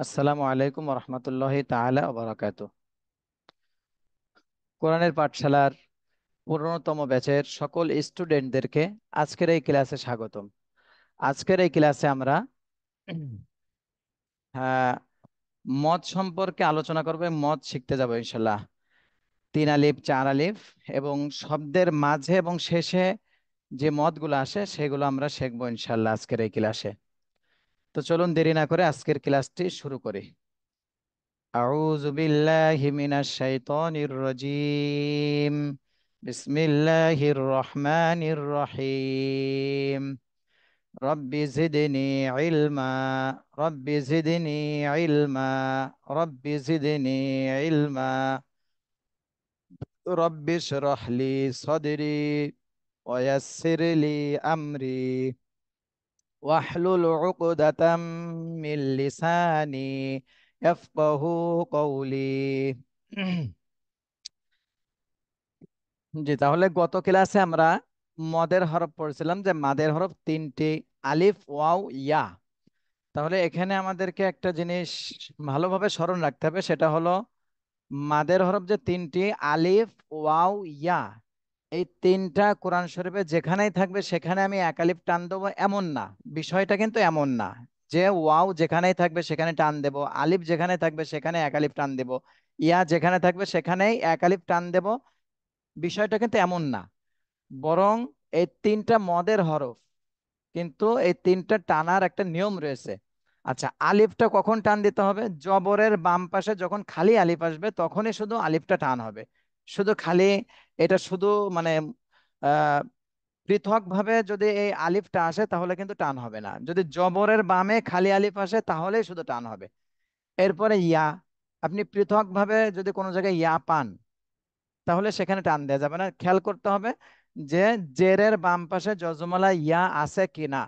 আসসালামু আলাইকুম রহমতুল্লাহ তাহলা আবরাকাত কোরআনের পাঠশালার পনেরোতম ব্যাচের সকল স্টুডেন্টদেরকে আজকের এই ক্লাসে স্বাগতম আজকের এই ক্লাসে আমরা হ্যাঁ, মদ সম্পর্কে আলোচনা করবো মদ শিখতে যাবো ইনশাল্লাহ তিন আলিফ চার আলিফ এবং শব্দের মাঝে এবং শেষে যে মদগুলো আসে সেগুলো আমরা শিখবো ইনশাল্লাহ আজকের এই ক্লাসে তো চলুন দেরি না করে আজকের ক্লাসটি শুরু করি আউযু বিল্লাহি মিনাশ শাইতানির রাজীম বিসমিল্লাহির রহমানির রহিম রব্বি জিদনি ইলমা রব্বি জিদনি ইলমা রব্বি জিদনি ইলমা রব্বি اشرح لي صدري ويسر لي امري واحلل عقدة من لساني يفقه قولي জি তাহলে গত ক্লাসে আমরা মদের হরফ পড়েছিলাম যে মাদের হরফ তিনটি আলিফ ওয়াও ইয়া তাহলে এখানে আমাদেরকে একটা জিনিস ভালোভাবে স্মরণ রাখতে হবে সেটা হলো মাদের হরফ যে তিনটি আলিফ ওয়াও ইয়া এই তিনটা কোরআন শরীফে যেখানেই থাকবে সেখানে আমি একালিপ টান দেবো এমন না বিষয়টা কিন্তু এমন না যে ওয়াও যেখানেই থাকবে সেখানে টান দেব আলিফ যেখানে থাকবে সেখানে একালিপ টান দেব ইয়া যেখানে থাকবে সেখানেই একালিপ টান দেব বিষয়টা কিন্তু এমন না বরং এই তিনটা মদের হরফ কিন্তু এই তিনটা টানার একটা নিয়ম রয়েছে আচ্ছা আলিফটা কখন টান দিতে হবে জবরের বাম পাশে যখন খালি আলিফ আসবে তখনই শুধু আলিফটা টান হবে শুধু খালি এটা শুধু মানে পৃথকভাবে যদি এই আলিফটা আসে তাহলে কিন্তু টান হবে না যদি জবরের বামে খালি আলিফ আসে তাহলে শুধু টান হবে এরপরে ইয়া আপনি পৃথকভাবে যদি কোনো জায়গায় ইয়া পান তাহলে সেখানে টান দেওয়া যাবে না খেয়াল করতে হবে যে জেরের বাম পাশে যজমালা ইয়া আছে কি না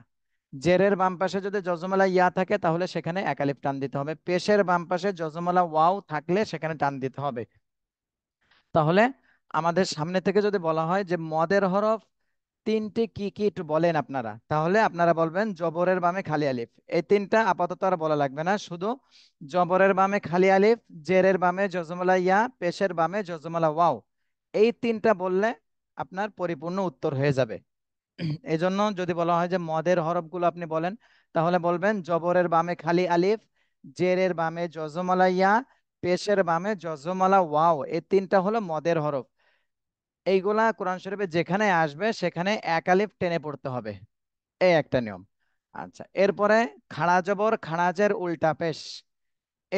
জেরের বাম পাশে যদি যজমালা ইয়া থাকে তাহলে সেখানে একালিপ টান দিতে হবে পেশের বাম পাশে যজমালা ওয়াও থাকলে সেখানে টান দিতে হবে তাহলে আমাদের সামনে থেকে যদি বলা হয় যে মদের হরফ তিনটি কি কি একটু বলেন আপনারা তাহলে আপনারা বলবেন জবরের বামে খালি আলিফ এই তিনটা আপাতত আর বলা লাগবে না শুধু জবরের বামে খালি আলিফ জেরের বামে জজমলা ইয়া পেশের বামে জজমালা ওয়াও এই তিনটা বললে আপনার পরিপূর্ণ উত্তর হয়ে যাবে এই জন্য যদি বলা হয় যে মদের হরফগুলো আপনি বলেন তাহলে বলবেন জবরের বামে খালি আলিফ জেরের বামে জজমলা ইয়া পেশের বামে জজমালা ওয়াও এই তিনটা হলো মদের হরফ এইগুলা কোরআন শরীফে যেখানে আসবে সেখানে এক আলিফ টেনে পড়তে হবে এই একটা নিয়ম আচ্ছা এরপরে খাড়া জবর খাড়াজের উল্টা পেশ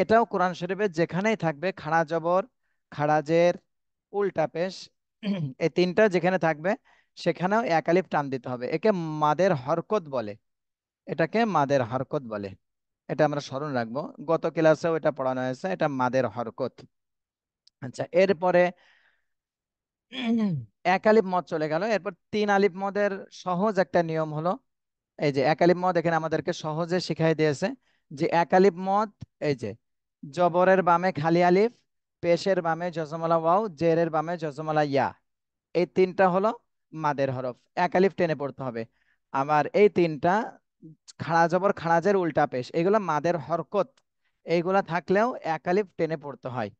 এটাও কোরআন শরীফে যেখানেই থাকবে খাড়া জবর খাড়াজের উল্টা পেশ এই তিনটা যেখানে থাকবে সেখানেও এক আলিফ টান দিতে হবে একে মাদের হরকত বলে এটাকে মাদের হরকত বলে এটা আমরা স্মরণ রাখবো গত ক্লাসেও এটা পড়ানো হয়েছে এটা মাদের হরকত আচ্ছা এরপরে এক আলিপ মদ চলে গেল এরপর তিন আলিপ মদের সহজ একটা নিয়ম হলো এই যে এক আলিপ মদ এখানে আমাদেরকে সহজে শিখাই দিয়েছে যে এক আলিপ মদ এই যে জবরের বামে খালি আলিফ পেশের বামে জজমলা ওয়াও জেরের বামে জজমলা ইয়া এই তিনটা হলো মাদের হরফ এক আলিফ টেনে পড়তে হবে আবার এই তিনটা খাড়া জবর খাড়াজের উল্টা পেশ এগুলো মাদের হরকত এইগুলা থাকলেও এক আলিফ টেনে পড়তে হয়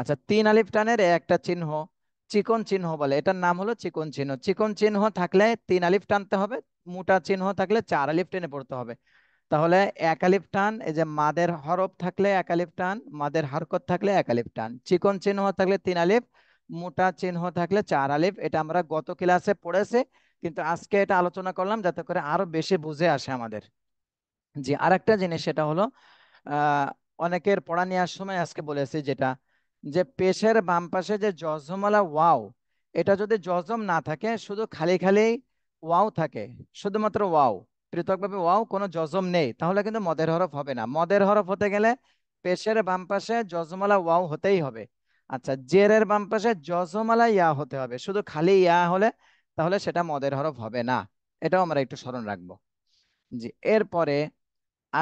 আচ্ছা তিন আলিফ টানের একটা চিহ্ন চিকন চিহ্ন বলে এটার নাম হলো চিকন চিহ্ন চিকন চিহ্ন থাকলে তিন আলিফ টানতে হবে মোটা চিহ্ন থাকলে চার আলিফ টেনে পড়তে হবে তাহলে এক আলিফ টান এই যে মাদের হরফ থাকলে এক আলিফ টান মাদের হরকত থাকলে এক আলিফ টান চিকন চিহ্ন থাকলে তিন আলিফ মোটা চিহ্ন থাকলে চার আলিফ এটা আমরা গত ক্লাসে পড়েছি কিন্তু আজকে এটা আলোচনা করলাম যাতে করে আরো বেশি বুঝে আসে আমাদের জি আর একটা জিনিস সেটা হলো অনেকের পড়া নেওয়ার সময় আজকে বলেছি যেটা যে পেশের বাম পাশে যে জজমালা ওয়াও এটা যদি জজম না থাকে শুধু খালি খালি ওয়াও থাকে শুধুমাত্র ওয়াও পৃথকভাবে ওয়াও কোনো জজম নেই তাহলে কিন্তু মদের হরফ হবে না মদের হরফ হতে গেলে পেশের বাম পাশে জজমালা ওয়াও হতেই হবে আচ্ছা জেরের বাম পাশে জজমালা ইয়া হতে হবে শুধু খালি ইয়া হলে তাহলে সেটা মদের হরফ হবে না এটাও আমরা একটু স্মরণ রাখবো জি এরপরে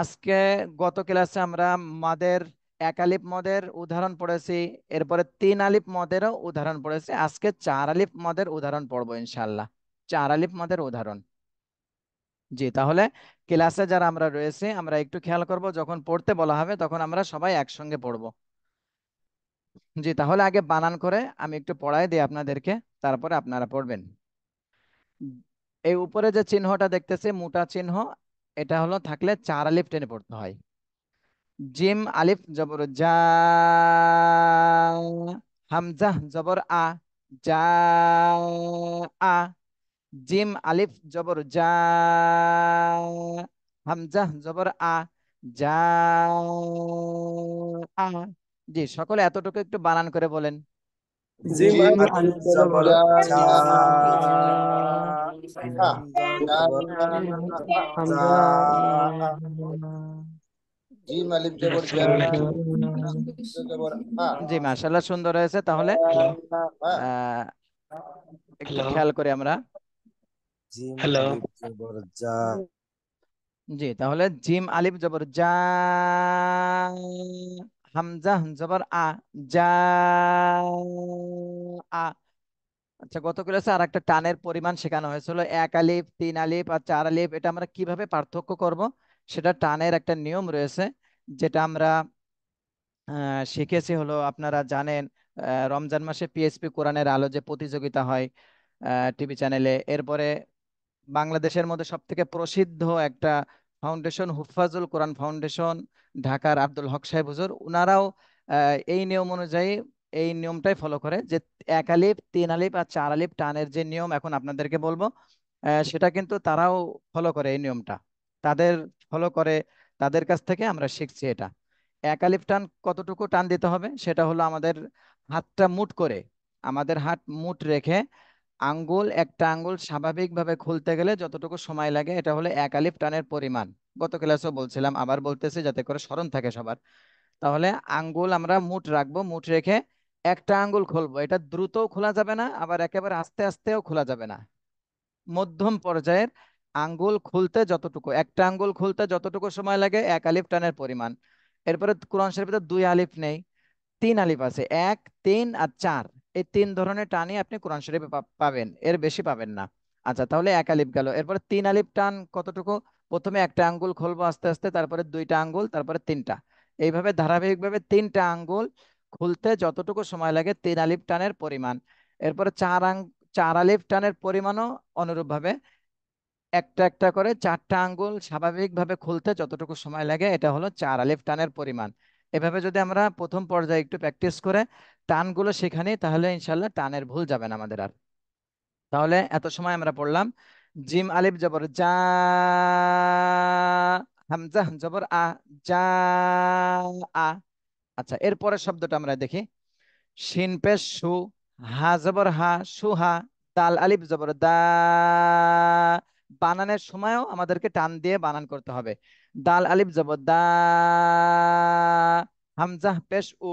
আজকে গত ক্লাসে আমরা মাদের এক আলিপ মদের উদাহরণ পড়েছি এরপরে তিন আলিপ মদেরও উদাহরণ পড়েছি আজকে চার আলিপ মদের উদাহরণ পড়বো ইনশাল্লাহ চার আলিপ মদের উদাহরণ জি তাহলে ক্লাসে যারা আমরা রয়েছে আমরা একটু খেয়াল করব যখন পড়তে বলা হবে তখন আমরা সবাই একসঙ্গে পড়ব জি তাহলে আগে বানান করে আমি একটু পড়াই দিই আপনাদেরকে তারপরে আপনারা পড়বেন এই উপরে যে চিহ্নটা দেখতেছে মোটা চিহ্ন এটা হলো থাকলে চার আলিফ টেনে পড়তে হয় জিম আলিফ জবর যা হামজা জবর আ যা আ জিম আলিফ জবর যা হামজা জবর আ যা আ জি সকলে এতটুকু একটু বানান করে বলেন জি মাসাল্লাহ হ্যাঁ, সুন্দর হয়েছে তাহলে একটু খেয়াল করি আমরা জি তাহলে জিম আলিফ জবর যা হামজা হামজাবার আ যা আ আচ্ছা গত ক্লাসে আর একটা টানের পরিমাণ শেখানো হয়েছিল এক আলিপ তিন আলিপ আর চার আলিপ এটা আমরা কিভাবে পার্থক্য করব সেটা টানের একটা নিয়ম রয়েছে যেটা আমরা শিখেছি হলো আপনারা জানেন রমজান মাসে পিএসপি কোরআনের আলো যে প্রতিযোগিতা হয় টিভি চ্যানেলে এরপরে বাংলাদেশের মধ্যে সব থেকে প্রসিদ্ধ একটা ফাউন্ডেশন হুফাজুল কোরআন ফাউন্ডেশন ঢাকার আব্দুল হক সাহেব হুজুর ওনারাও এই নিয়ম অনুযায়ী এই নিয়মটাই ফলো করে যে এক আলিফ তিন আলিফ আর চার আলিফ টানের যে নিয়ম এখন আপনাদেরকে বলবো সেটা কিন্তু তারাও ফলো করে এই নিয়মটা তাদের ফলো করে তাদের কাছ থেকে আমরা শিখছি এটা এক আলিফ টান কতটুকু টান দিতে হবে সেটা হলো আমাদের হাতটা মুট করে আমাদের হাত মুট রেখে আঙ্গুল একটা আঙ্গুল স্বাভাবিকভাবে খুলতে গেলে যতটুকু সময় লাগে এটা হলো এক আলিফ টানের পরিমাণ গত ক্লাসেও বলছিলাম আবার বলতেছি যাতে করে স্মরণ থাকে সবার তাহলে আঙ্গুল আমরা মুঠ রাখবো মুঠ রেখে একটা আঙ্গুল খুলবো এটা দ্রুতও খোলা যাবে না আবার একেবারে আস্তে আস্তেও খোলা যাবে না মধ্যম পর্যায়ের আঙ্গুল খুলতে যতটুকু একটা আঙ্গুল খুলতে যতটুকু সময় লাগে এক আলিফ টানের পরিমাণ এরপরে কোরআন শরীফে দুই আলিফ নেই তিন আলিফ আছে এক তিন আর চার এই তিন ধরনের টানই আপনি কোরআন শরীফে পাবেন এর বেশি পাবেন না আচ্ছা তাহলে এক আলিপ গেল এরপরে তিন আলিপ টান কতটুকু প্রথমে একটা আঙ্গুল খুলবো আস্তে আস্তে তারপরে দুইটা আঙ্গুল তারপরে তিনটা এইভাবে ধারাবাহিকভাবে তিনটা আঙ্গুল খুলতে যতটুকু সময় লাগে তিন আলিপ টানের পরিমাণ এরপরে চার আং চার আলিপ টানের পরিমাণও অনুরূপভাবে একটা একটা করে চারটা আঙ্গুল স্বাভাবিকভাবে খুলতে যতটুকু সময় লাগে এটা হলো চার আলিপ টানের পরিমাণ এভাবে যদি আমরা প্রথম পর্যায়ে একটু প্র্যাকটিস করে টানগুলো সেখানে তাহলে ইনশাল্লাহ টানের ভুল যাবে না আমাদের আর তাহলে এত সময় আমরা পড়লাম জিম আলিব জবর যা হামজা জবর আ যা আ আচ্ছা এরপরে শব্দটা আমরা দেখি শিন সু হা জবর হা সু হা তাল আলিব জবর দা বানানের সময়ও আমাদেরকে টান দিয়ে বানান করতে হবে দাল আলিব জবর দা হামজা পেশ উ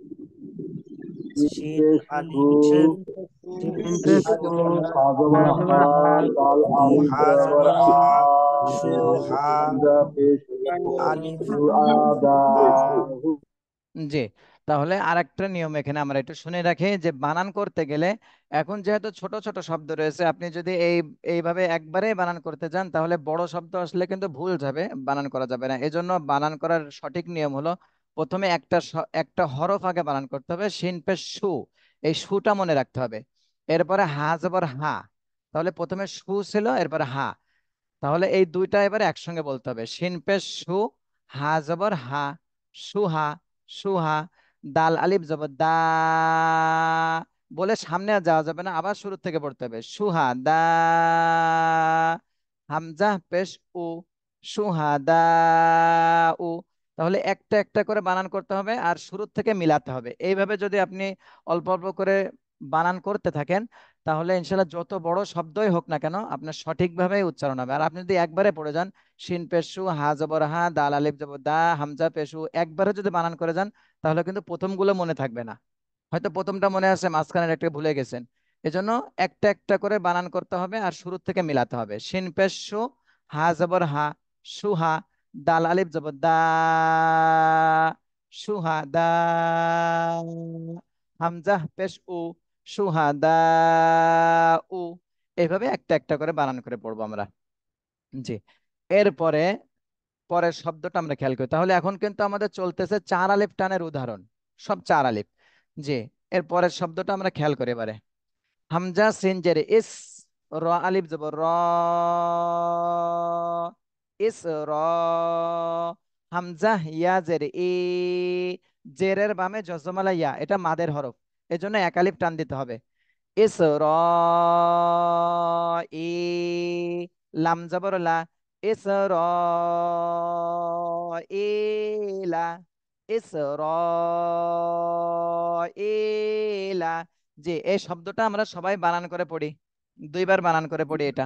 জি তাহলে আর একটা নিয়ম এখানে আমরা একটু শুনে রাখি যে বানান করতে গেলে এখন যেহেতু ছোট ছোট শব্দ রয়েছে আপনি যদি এই এইভাবে একবারে বানান করতে যান তাহলে বড় শব্দ আসলে কিন্তু ভুল যাবে বানান করা যাবে না এজন্য বানান করার সঠিক নিয়ম হলো প্রথমে একটা একটা হরফ আগে পালন করতে হবে শিনপে সু এই সুটা মনে রাখতে হবে এরপরে হা জবর হা তাহলে প্রথমে সু ছিল এরপরে হা তাহলে এই দুইটা এবার একসঙ্গে বলতে হবে শিনপে সু হা জবর হা সুহা সুহা দাল আলিফ জবর দা বলে সামনে যাওয়া যাবে না আবার শুরু থেকে পড়তে হবে সুহা দা হামজা পেশ উ দা উ তাহলে একটা একটা করে বানান করতে হবে আর শুরু থেকে মিলাতে হবে এইভাবে যদি আপনি অল্প অল্প করে বানান করতে থাকেন তাহলে ইনশাল্লাহ যত বড় শব্দই হোক না কেন আপনার সঠিকভাবে উচ্চারণ হবে আর আপনি যদি একবারে পড়ে যান শিন পেশু হা জবর হা দাল আলিফ জবর দা হামজা পেশু একবারে যদি বানান করে যান তাহলে কিন্তু প্রথমগুলো মনে থাকবে না হয়তো প্রথমটা মনে আছে মাঝখানের একটা ভুলে গেছেন এজন্য একটা একটা করে বানান করতে হবে আর শুরু থেকে মিলাতে হবে শিন পেশু হা জবর হা সুহা দাল আলিপ জবর দা সুহাদা হামজা পেশ উ সুহাদা উ এইভাবে একটা একটা করে বানান করে পড়বো আমরা জি এরপরে পরের শব্দটা আমরা খেয়াল করি তাহলে এখন কিন্তু আমাদের চলতেছে চার আলিপ টানের উদাহরণ সব চার আলিপ জি এর পরের শব্দটা আমরা খেয়াল করি এবারে হামজা সিনজের ইস র আলিফ জবর র ইসর হামজা ইয়া জের ই জেরের বামে জজমালা ইয়া এটা মাদের হরফ এজন্য একালিপ টান দিতে হবে ইসর ই লাম ইসর লা ইসর ইলা যে এই শব্দটা আমরা সবাই বানান করে পড়ি দুইবার বানান করে পড়ি এটা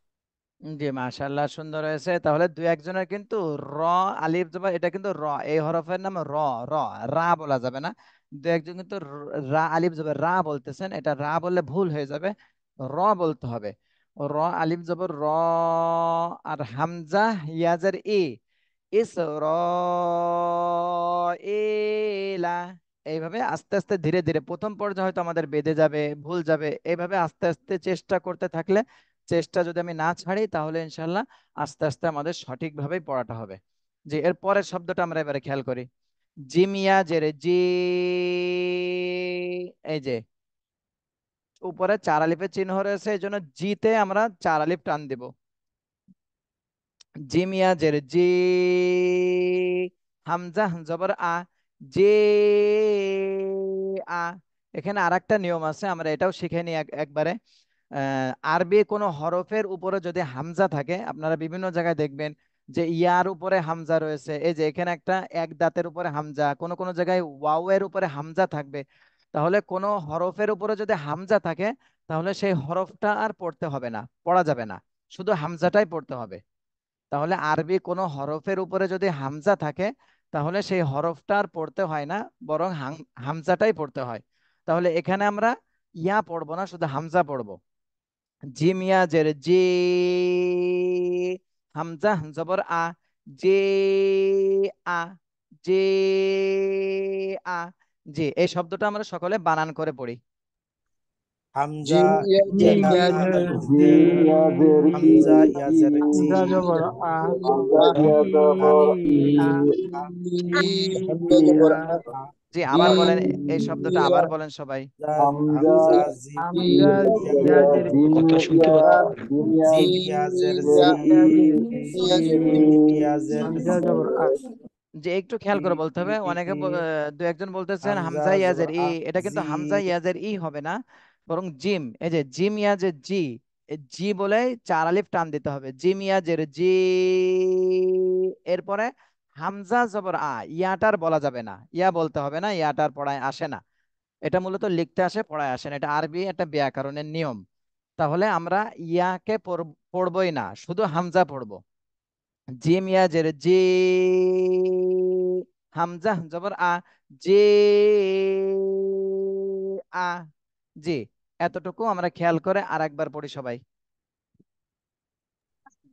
জি মাশাআল্লাহ সুন্দর হয়েছে তাহলে দুই একজনের কিন্তু র আলিফ জবা এটা কিন্তু র এই হরফের নাম র র রা বলা যাবে না দু একজন কিন্তু রা আলিফ জবা রা বলতেছেন এটা রা বললে ভুল হয়ে যাবে র বলতে হবে র আলিফ জবর র আর হামজা ইয়াজের ই ইস র এলা এইভাবে আস্তে আস্তে ধীরে ধীরে প্রথম পর্যায়ে হয়তো আমাদের বেঁধে যাবে ভুল যাবে এইভাবে আস্তে আস্তে চেষ্টা করতে থাকলে চেষ্টা যদি আমি না ছাড়ি তাহলে ইনশাল্লাহ আস্তে আস্তে আমাদের সঠিকভাবে পড়াটা হবে যে এর পরের শব্দটা আমরা এবারে খেয়াল করি জিমিয়া জেরে জি এই যে উপরে চার আলিফের চিহ্ন রয়েছে এই জন্য জিতে আমরা চার আলিফ টান দিব জিমিয়া জের জি হামজা জবর আ জে আ এখানে আর নিয়ম আছে আমরা এটাও শিখে নিই একবারে আরবি কোনো হরফের উপরে যদি হামজা থাকে আপনারা বিভিন্ন জায়গায় দেখবেন যে ইয়ার উপরে হামজা রয়েছে এই যে এখানে একটা এক দাঁতের উপরে হামজা কোনো কোনো জায়গায় ওয়াওয়ের উপরে হামজা থাকবে তাহলে কোনো হরফের উপরে যদি হামজা থাকে তাহলে সেই হরফটা আর পড়তে হবে না পড়া যাবে না শুধু হামজাটাই পড়তে হবে তাহলে আরবি কোনো হরফের উপরে যদি হামজা থাকে তাহলে সেই হরফটা আর পড়তে হয় না বরং হামজাটাই পড়তে হয় তাহলে এখানে আমরা ইয়া পড়বো না শুধু হামজা পড়বো জিমিয়াজের জে হামজা জবর আ জে আ জে আ জি এই শব্দটা আমরা সকলে বানান করে পড়ি হামজা জি আবার বলেন এই শব্দটা আবার বলেন সবাই যে একটু খেয়াল করে বলতে হবে অনেকে দু একজন বলতেছেন হামজা ইয়াজের ই এটা কিন্তু হামজা ইয়াজের ই হবে না বরং জিম এই যে জিম ইয়াজের জি জি বলে চার আলিফ টান দিতে হবে জিম ইয়াজের জি এরপরে পরে হামজা জবর আ ইয়াটার বলা যাবে না ইয়া বলতে হবে না ইয়াটার পড়ায় আসে না এটা মূলত লিখতে আসে পড়ায় আসে না এটা আরবি একটা ব্যাকরণের নিয়ম তাহলে আমরা ইয়াকে পড়বই না শুধু হামজা পড়ব জিম ইয়া জের জি হামজা জবর আ জি আ জি এতটুকু আমরা খেয়াল করে আর একবার পড়ি সবাই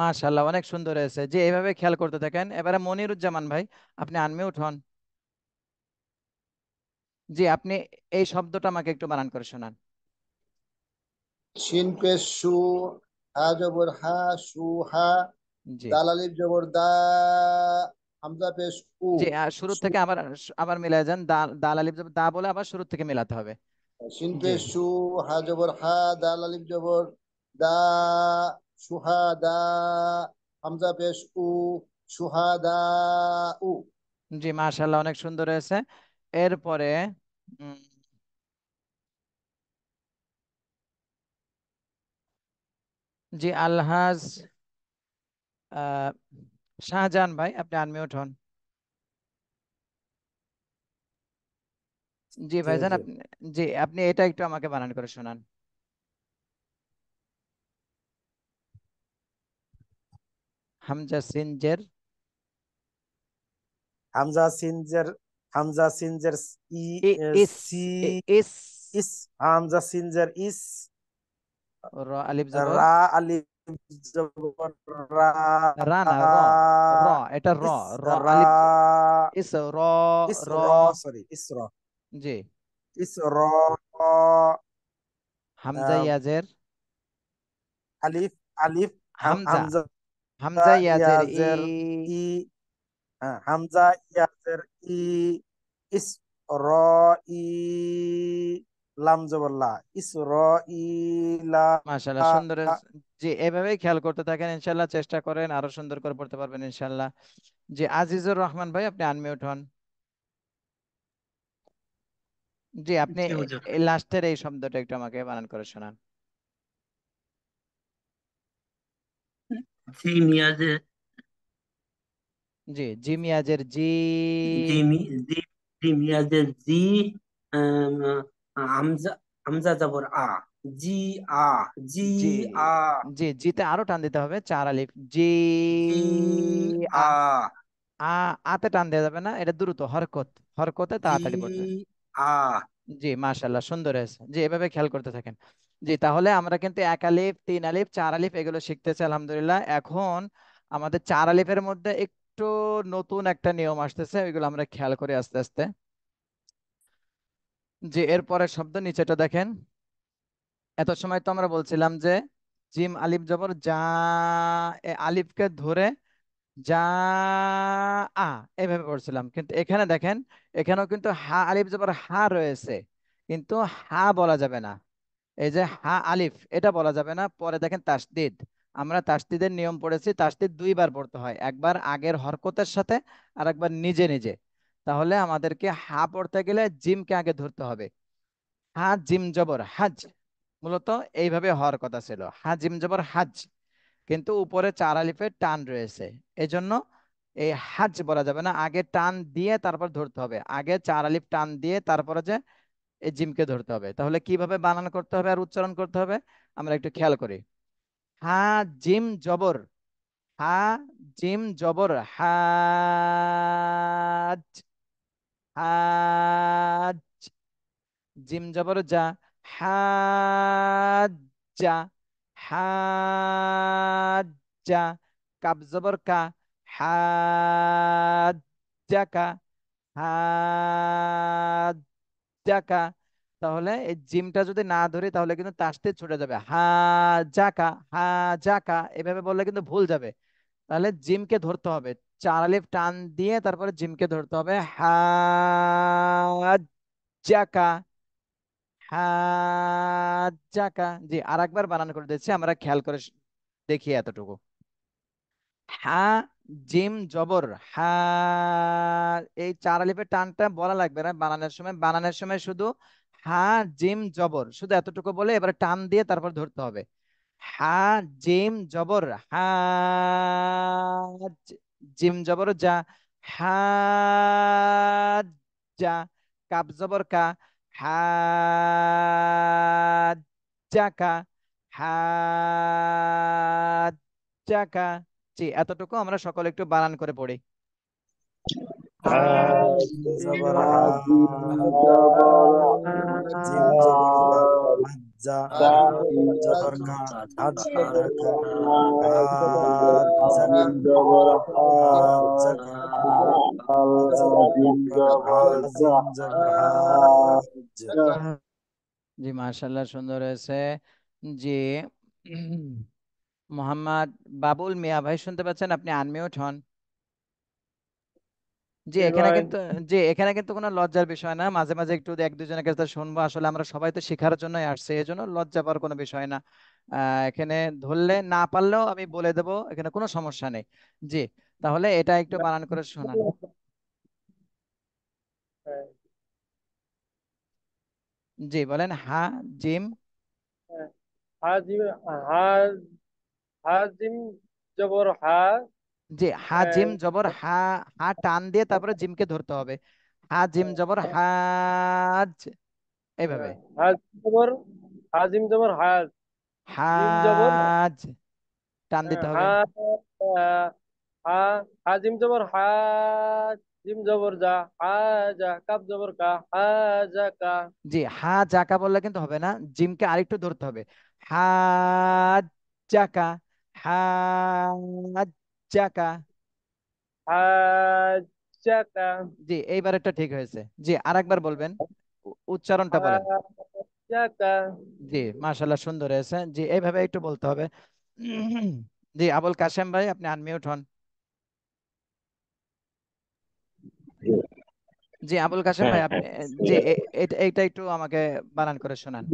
মাশাল্লাহ অনেক সুন্দর হয়েছে যে এইভাবে খেয়াল করতে থাকেন এবারে মনিরুজ্জামান ভাই আপনি আনমিউট উঠন জি আপনি এই শব্দটা আমাকে একটু বানান করে শোনান শিন হা জবর হা সু হা জবর দা হামজা জি শুরু থেকে আবার আবার মিলায় যান দাল জবর দা বলে আবার শুরু থেকে মেলাতে হবে শিন সু হা জবর হা দাল জবর দা জি মাশাআল্লাহ অনেক সুন্দর হয়েছে এরপরে জি আলহাজ শাহজাহান ভাই আপনি আনমিউট হন জি ভাইজান আপনি জি আপনি এটা একটু আমাকে বানান করে শোনান হামজা সিনজের হামজা সিনজের হামজা সিনজের ই সি ইস ইস হামজা সিনজের ইস রা আলিফ জবর রা আলিফ জবর রা রা না রা এটা রা রা আলিফ ইস রা রা সরি ইস রা জি ইস রা হামজা ইয়াজের আলিফ আলিফ হামজা হামজা ইয়াজের ই হামজা ইয়াজের ই ইস র ই লাম জবরলা ইস র ই লা মাশাআল্লাহ সুন্দর জি এভাবেই খেয়াল করতে থাকেন ইনশাআল্লাহ চেষ্টা করেন আরো সুন্দর করে পড়তে পারবেন ইনশাআল্লাহ জি আজিজুর রহমান ভাই আপনি আনমিউট হন জি আপনি লাস্টের এই শব্দটা একটু আমাকে বানান করে শোনান জি জি মিয়াজের জি জি আমজা আ জি আ জি আ জি জিতে আরো টান দিতে হবে চার আলিফ জি আ আ আতে টান দেওয়া যাবে না এটা দ্রুত হরকত হরকতে তাড়াতাড়ি পড়তে জি আ জি মাশাআল্লাহ সুন্দর হয়েছে জি এভাবে খেয়াল করতে থাকেন জি তাহলে আমরা কিন্তু এক আলিফ তিন আলিফ চার আলিফ এগুলো শিখতেছি আলহামদুলিল্লাহ এখন আমাদের চার আলিফের মধ্যে একটু নতুন একটা নিয়ম আসতেছে ওইগুলো আমরা খেয়াল করি আস্তে আস্তে জি এরপরে শব্দ নিচেটা দেখেন এত সময় তো আমরা বলছিলাম যে জিম আলিফ জবর যা আলিফকে ধরে যা আ এভাবে পড়ছিলাম কিন্তু এখানে দেখেন এখানেও কিন্তু হা আলিফ জবর হা রয়েছে কিন্তু হা বলা যাবে না এই যে হা আলিফ এটা বলা যাবে না পরে দেখেন তাসদিদ আমরা তাসদিদের নিয়ম পড়েছি তাসদিদ দুইবার পড়তে হয় একবার আগের হরকতের সাথে আর একবার নিজে নিজে তাহলে আমাদেরকে হা পড়তে গেলে জিমকে আগে ধরতে হবে হা জিম জবর হাজ মূলত এইভাবে হওয়ার কথা ছিল হা জিম জবর হাজ কিন্তু উপরে চার আলিফের টান রয়েছে এজন্য এই হাজ বলা যাবে না আগে টান দিয়ে তারপর ধরতে হবে আগে চার আলিফ টান দিয়ে তারপরে যে এই জিমকে ধরতে হবে তাহলে কিভাবে বানান করতে হবে আর উচ্চারণ করতে হবে আমরা একটু খেয়াল করি হা জিম জবর হা জিম জবর হা জিম জবর যা হা হা কাব জবর কা হা হা জাকা তাহলে এই জিমটা যদি না ধরি তাহলে কিন্তু তাসতে ছুটে যাবে হা জাকা হা জাকা এভাবে বললে কিন্তু ভুল যাবে তাহলে জিমকে ধরতে হবে চার আলিফ টান দিয়ে তারপরে জিমকে ধরতে হবে হা জাকা হা জাকা জি আর একবার বানান করে দিচ্ছি আমরা খেয়াল করে দেখি এতটুকু হা জিম জবর হা হ্যাঁ, এই চার আলিফের টানটা বলা লাগবে না বানানোর সময় বানানোর সময় শুধু হা হ্যাঁ, জিম জবর শুধু এতটুকু বলে এবার টান দিয়ে তারপর ধরতে হবে হা হ্যাঁ, জিম জবর হা জিম জবর যা হা যা কাপ জবর কা হা যা কা হা যা কা জি এতটুকু আমরা সকলে একটু বানান করে পড়ি জি মার্শাল্লাহ সুন্দর হয়েছে জি মোহাম্মদ বাবুল মিয়া ভাই শুনতে পাচ্ছেন আপনি আনমিউট হন জি এখানে কিন্তু জি এখানে কিন্তু কোনো লজ্জার বিষয় না মাঝে মাঝে একটু এক দুজনের কাছে শুনবো আসলে আমরা সবাই তো শেখার জন্য আসছে এই জন্য লজ্জা পাওয়ার কোনো বিষয় না এখানে ধরলে না পারলেও আমি বলে দেব এখানে কোনো সমস্যা নেই জি তাহলে এটা একটু বানান করে শোনান জি বলেন হা জিম হ্যাঁ, হা জিম হা হাজিম জবর হা জি হাজিম জবর হা হা টান দিয়ে তারপরে জিমকে ধরতে হবে হাজিম জবর হ্যাঁ। হাজ এইভাবে হ্যাঁ, হাজিম জবর হাজ হাজ টান দিতে হবে হাজিম জবর হাজ জিম জবর হ্যাঁ, যা হাজা কাপ জবর কা হাজা কা জি হা জাকা বললে কিন্তু হবে না জিমকে আরেকটু ধরতে হবে হা হাজাকা হাজ্জাকা হাজ্জাকা জি এইবার এটা ঠিক হয়েছে জি আরেকবার বলবেন উচ্চারণটা বলেন জি মাশাআল্লাহ সুন্দর হয়েছে জি এইভাবে একটু বলতে হবে জি আবুল কাশেম ভাই আপনি আনমিউট হন জি আবুল কাশেম ভাই আপনি হ্যাঁ। এটা একটু আমাকে বানান করে শোনান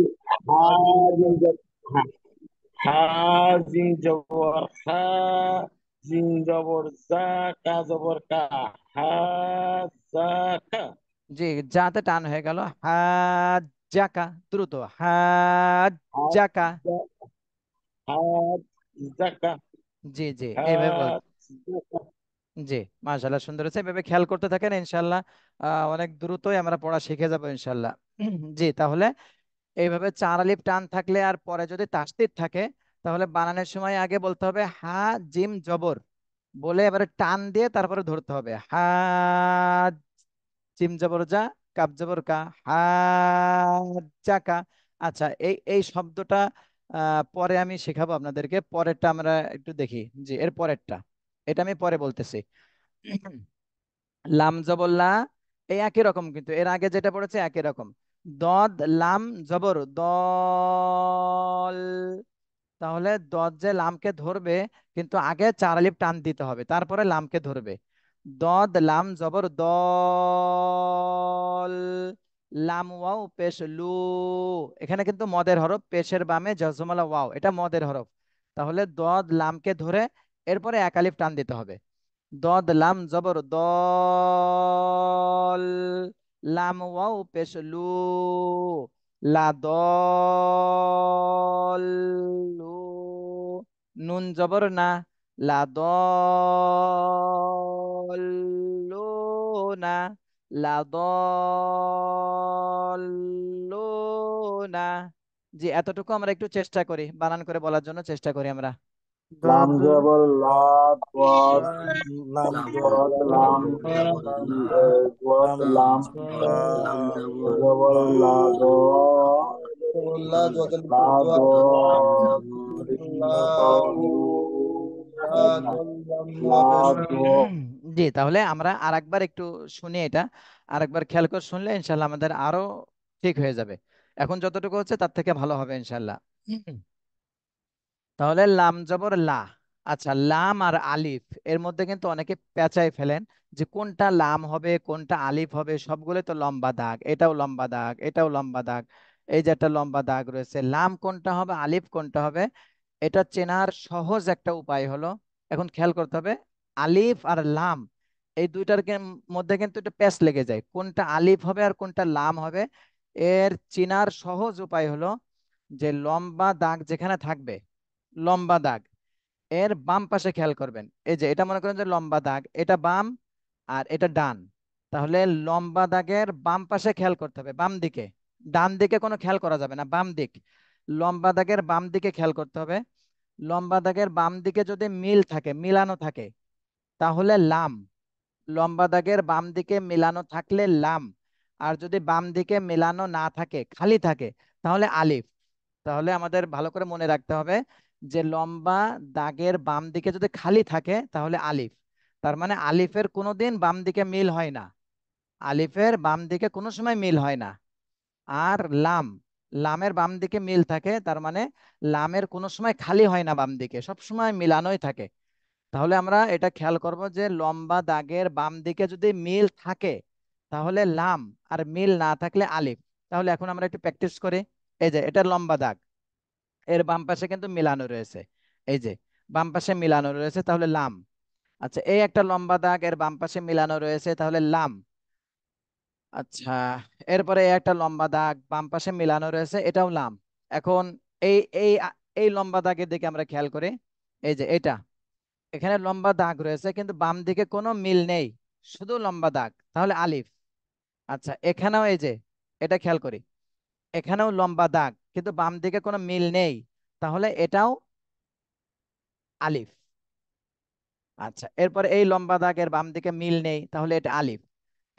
হাজিন জবর হাজিন জবর জা কা জবর কা হাজাকা জি যাতে টান হয়ে গেল হাজাকা দ্রুত হাজাকা হাজাকা জি জি এভাবে জি মাশাআল্লাহ সুন্দর হচ্ছে এভাবে খেয়াল করতে থাকেন ইনশাআল্লাহ অনেক দ্রুতই আমরা পড়া শিখে যাব ইনশাআল্লাহ জি তাহলে এইভাবে চার আলিফ টান থাকলে আর পরে যদি তাস্তির থাকে তাহলে বানানোর সময় আগে বলতে হবে হা জিম জবর বলে এবারে টান দিয়ে তারপরে ধরতে হবে হা জিম জবর যা কাপ জবর কা হা চাকা আচ্ছা এই এই শব্দটা পরে আমি শেখাবো আপনাদেরকে পরেরটা আমরা একটু দেখি জি এর পরেরটা এটা আমি পরে বলতেছি লাম জবল্লা এই একই রকম কিন্তু এর আগে যেটা পড়েছে একই রকম দদ লাম জবর দল তাহলে দদ যে লামকে ধরবে কিন্তু আগে চার লিপ টান দিতে হবে তারপরে লামকে ধরবে দদ লাম জবর দল লাম ওয়াও পেশ লু এখানে কিন্তু মদের হরফ পেশের বামে জজমালা ওয়াও এটা মদের হরফ তাহলে দদ লামকে ধরে এরপরে এক আলিফ টান দিতে হবে দদ লাম জবর দল লাম ওয়াও পেশ লু লাদলু নুন জবর না লাদলুনা না জি এতটুকু আমরা একটু চেষ্টা করি বানান করে বলার জন্য চেষ্টা করি আমরা লাম জবর লা গদ লাম গদ লাম গদ লাম জি তাহলে আমরা আর একবার একটু শুনি এটা আর একবার খেয়াল করে শুনলে ইনশাল্লাহ আমাদের আরো ঠিক হয়ে যাবে এখন যতটুকু হচ্ছে তার থেকে ভালো হবে ইনশাল্লাহ তাহলে লাম জবর লা আচ্ছা লাম আর আলিফ এর মধ্যে কিন্তু অনেকে পেঁচাই ফেলেন যে কোনটা লাম হবে কোনটা আলিফ হবে সবগুলো তো লম্বা দাগ এটাও লম্বা দাগ এটাও লম্বা দাগ এই যে একটা লম্বা দাগ রয়েছে লাম কোনটা হবে আলিফ কোনটা হবে এটা চেনার সহজ একটা উপায় হলো এখন খেয়াল করতে হবে আলিফ আর লাম এই দুইটার মধ্যে কিন্তু একটা প্যাচ লেগে যায় কোনটা আলিফ হবে আর কোনটা লাম হবে এর চেনার সহজ উপায় হলো যে লম্বা দাগ যেখানে থাকবে লম্বা দাগ এর বাম পাশে খেয়াল করবেন এই যে এটা মনে করেন যে লম্বা দাগ এটা বাম আর এটা ডান তাহলে লম্বা দাগের বাম পাশে খেয়াল করতে হবে বাম দিকে ডান দিকে কোনো খেয়াল করা যাবে না বাম দিক লম্বা দাগের বাম দিকে খেয়াল করতে হবে লম্বা দাগের বাম দিকে যদি মিল থাকে মিলানো থাকে তাহলে লাম লম্বা দাগের বাম দিকে মিলানো থাকলে লাম আর যদি বাম দিকে মিলানো না থাকে খালি থাকে তাহলে আলিফ তাহলে আমাদের ভালো করে মনে রাখতে হবে যে লম্বা দাগের বাম দিকে যদি খালি থাকে তাহলে আলিফ তার মানে আলিফের কোনো দিন বাম দিকে মিল হয় না আলিফের বাম দিকে কোনো সময় মিল হয় না আর লাম লামের বাম দিকে মিল থাকে তার মানে লামের কোনো সময় খালি হয় না বাম দিকে সব সময় মিলানোই থাকে তাহলে আমরা এটা খেয়াল করব যে লম্বা দাগের বাম দিকে যদি মিল থাকে তাহলে লাম আর মিল না থাকলে আলিফ তাহলে এখন আমরা একটু প্র্যাকটিস করি এই যে এটা লম্বা দাগ এর বাম পাশে কিন্তু মিলানো রয়েছে এই যে বাম পাশে মিলানো রয়েছে তাহলে লাম আচ্ছা এই একটা লম্বা দাগ এর বাম পাশে মিলানো রয়েছে তাহলে লাম আচ্ছা এরপরে একটা লম্বা দাগ বাম পাশে মিলানো রয়েছে এটাও লাম এখন এই এই এই লম্বা দাগের দিকে আমরা খেয়াল করি এই যে এটা এখানে লম্বা দাগ রয়েছে কিন্তু বাম দিকে কোনো মিল নেই শুধু লম্বা দাগ তাহলে আলিফ আচ্ছা এখানেও এই যে এটা খেয়াল করি এখানেও লম্বা দাগ কিন্তু বাম দিকে কোনো মিল নেই তাহলে এটাও আলিফ আচ্ছা এরপরে এই লম্বা দাগের বাম দিকে মিল নেই তাহলে এটা আলিফ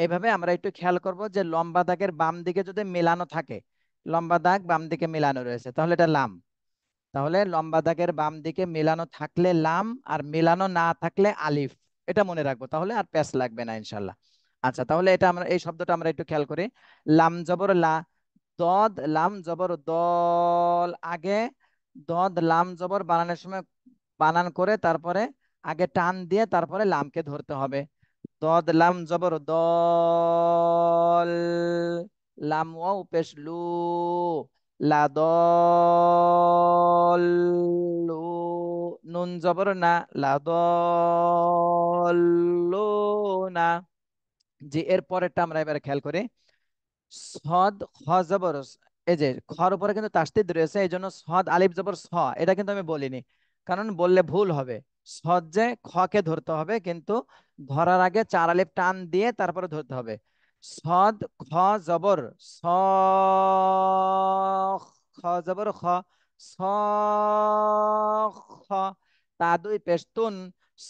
এইভাবে আমরা একটু খেয়াল করব যে লম্বা দাগের বাম দিকে যদি মেলানো থাকে লম্বা দাগ বাম দিকে মেলানো রয়েছে তাহলে এটা লাম তাহলে লম্বা দাগের বাম দিকে মেলানো থাকলে লাম আর মেলানো না থাকলে আলিফ এটা মনে রাখবো তাহলে আর প্যাস লাগবে না ইনশাল্লাহ আচ্ছা তাহলে এটা আমরা এই শব্দটা আমরা একটু খেয়াল করি লাম জবর লা দদ লাম জবর দল আগে দদ লাম জবর বানানোর সময় বানান করে তারপরে আগে টান দিয়ে তারপরে লামকে ধরতে হবে দদ লাম জবর দল লাম ওয়াও পেশ লু লা দল নুন জবর না লা দল না যে এর পরেরটা আমরা এবারে খেয়াল করি সদ খ জবর এই যে খর উপরে কিন্তু তাস্তিদ রয়েছে এই জন্য সদ আলিফ জবর স এটা কিন্তু আমি বলিনি কারণ বললে ভুল হবে সদ যে খকে ধরতে হবে কিন্তু ধরার আগে চার আলিফ টান দিয়ে তারপরে ধরতে হবে সদ খ জবর স খ জবর খ স খ তা দুই পেস্তুন স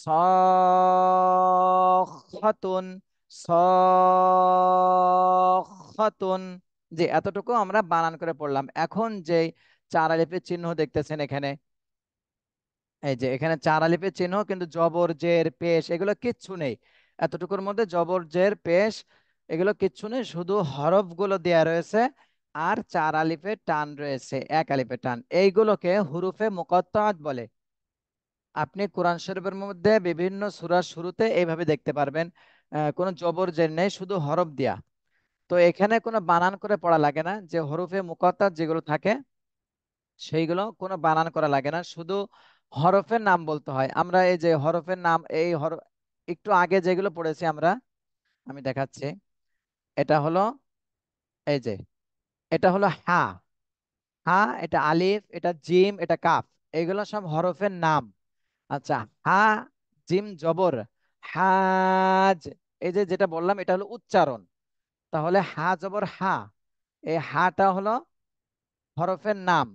খতুন সাখাতুন যে এতটুকু আমরা বানান করে পড়লাম এখন যে চার আলিফের চিহ্ন দেখতেছেন এখানে এই যে এখানে চার আলিফের চিহ্ন কিন্তু জবর জের পেশ এগুলো কিচ্ছু নেই এতটুকুর মধ্যে জবর জের পেশ এগুলো কিচ্ছু নেই শুধু হরফগুলো দেয়া রয়েছে আর চার আলিফের টান রয়েছে এক আলিফের টান এইগুলোকে হুরুফে মুকত্তাত বলে আপনি কোরআন শরীফের মধ্যে বিভিন্ন সূরার শুরুতে এইভাবে দেখতে পারবেন কোনো জবর জের নেই শুধু হরফ দিয়া তো এখানে কোনো বানান করে পড়া লাগে না যে হরফে মুকত্তা যেগুলো থাকে সেইগুলো কোনো বানান করা লাগে না শুধু হরফের নাম বলতে হয় আমরা এই যে হরফের নাম এই হর একটু আগে যেগুলো পড়েছি আমরা আমি দেখাচ্ছি এটা হলো এই যে এটা হলো হা হা এটা আলিফ এটা জিম এটা কাফ এগুলো সব হরফের নাম আচ্ছা হা জিম জবর হাজ এই যে যেটা বললাম এটা হলো উচ্চারণ তাহলে হা জবর হা এই হাটা হলো হরফের নাম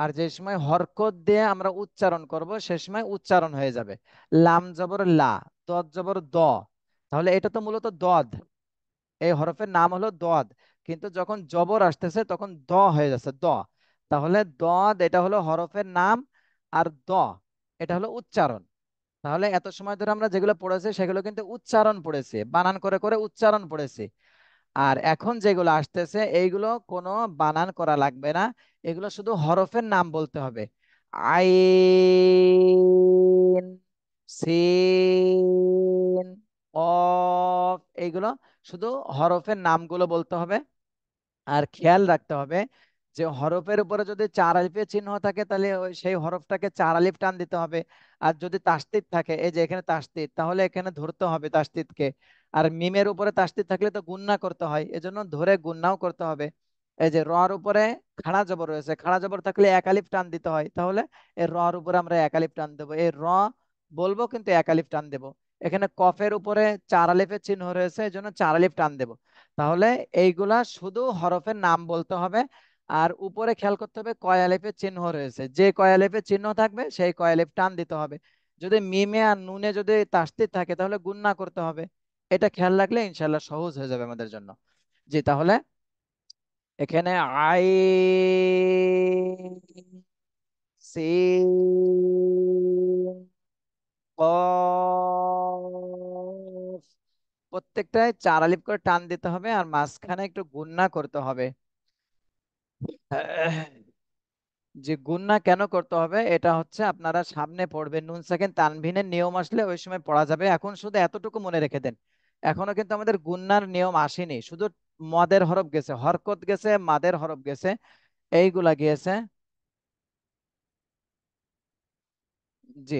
আর যে সময় হরকত দিয়ে আমরা উচ্চারণ করব সে সময় উচ্চারণ হয়ে যাবে লাম জবর লা দদ জবর দ তাহলে এটা তো মূলত দদ এই হরফের নাম হলো দদ কিন্তু যখন জবর আসতেছে তখন দ হয়ে যাচ্ছে দ তাহলে দদ এটা হলো হরফের নাম আর দ এটা হলো উচ্চারণ তাহলে এত সময় ধরে আমরা যেগুলো পড়েছি সেগুলো কিন্তু উচ্চারণ পড়েছে বানান করে করে উচ্চারণ পড়েছে আর এখন যেগুলো আসতেছে এইগুলো কোনো বানান করা লাগবে না এগুলো শুধু হরফের নাম বলতে হবে আই সিন এইগুলো শুধু হরফের নামগুলো বলতে হবে আর খেয়াল রাখতে হবে যে হরফের উপরে যদি চার আলিফের চিহ্ন থাকে তাহলে সেই হরফটাকে চার আলিফ টান দিতে হবে আর যদি তাস্তিত থাকে এই যে এখানে তাস্তিত তাহলে এখানে ধরতে হবে তাস্তিদকে আর মিমের উপরে তাস্তিত থাকলে তো গুন্না করতে হয় এজন্য ধরে গুন্নাও করতে হবে এই যে রর উপরে খাড়া জবর রয়েছে খাড়া জবর থাকলে এক আলিফ টান দিতে হয় তাহলে এই রর উপরে আমরা এক আলিফ টান দেবো এই র বলবো কিন্তু এক আলিফ টান দেবো এখানে কফের উপরে চার আলিফের চিহ্ন রয়েছে এই জন্য চার আলিফ টান দেবো তাহলে এইগুলা শুধু হরফের নাম বলতে হবে আর উপরে খেয়াল করতে হবে কয়ালেফের চিহ্ন রয়েছে যে কয়ালেফের চিহ্ন থাকবে সেই কয়ালেফ টান দিতে হবে যদি মিমে আর নুনে যদি তাস্তির থাকে তাহলে গুন্না করতে হবে এটা খেয়াল রাখলে ইনশাল্লাহ সহজ হয়ে যাবে আমাদের জন্য জি তাহলে এখানে আই সি প্রত্যেকটায় চার আলিপ করে টান দিতে হবে আর মাঝখানে একটু গুন্না করতে হবে যে গুন্না কেন করতে হবে এটা হচ্ছে আপনারা সামনে পড়বেন নুন সেকেন্ড তানভিনের নিয়ম আসলে ওই সময় পড়া যাবে এখন শুধু এতটুকু মনে রেখে দেন এখনো কিন্তু আমাদের গুন্নার নিয়ম আসেনি শুধু মদের হরফ গেছে হরকত গেছে মাদের হরফ গেছে এইগুলা গিয়েছে জি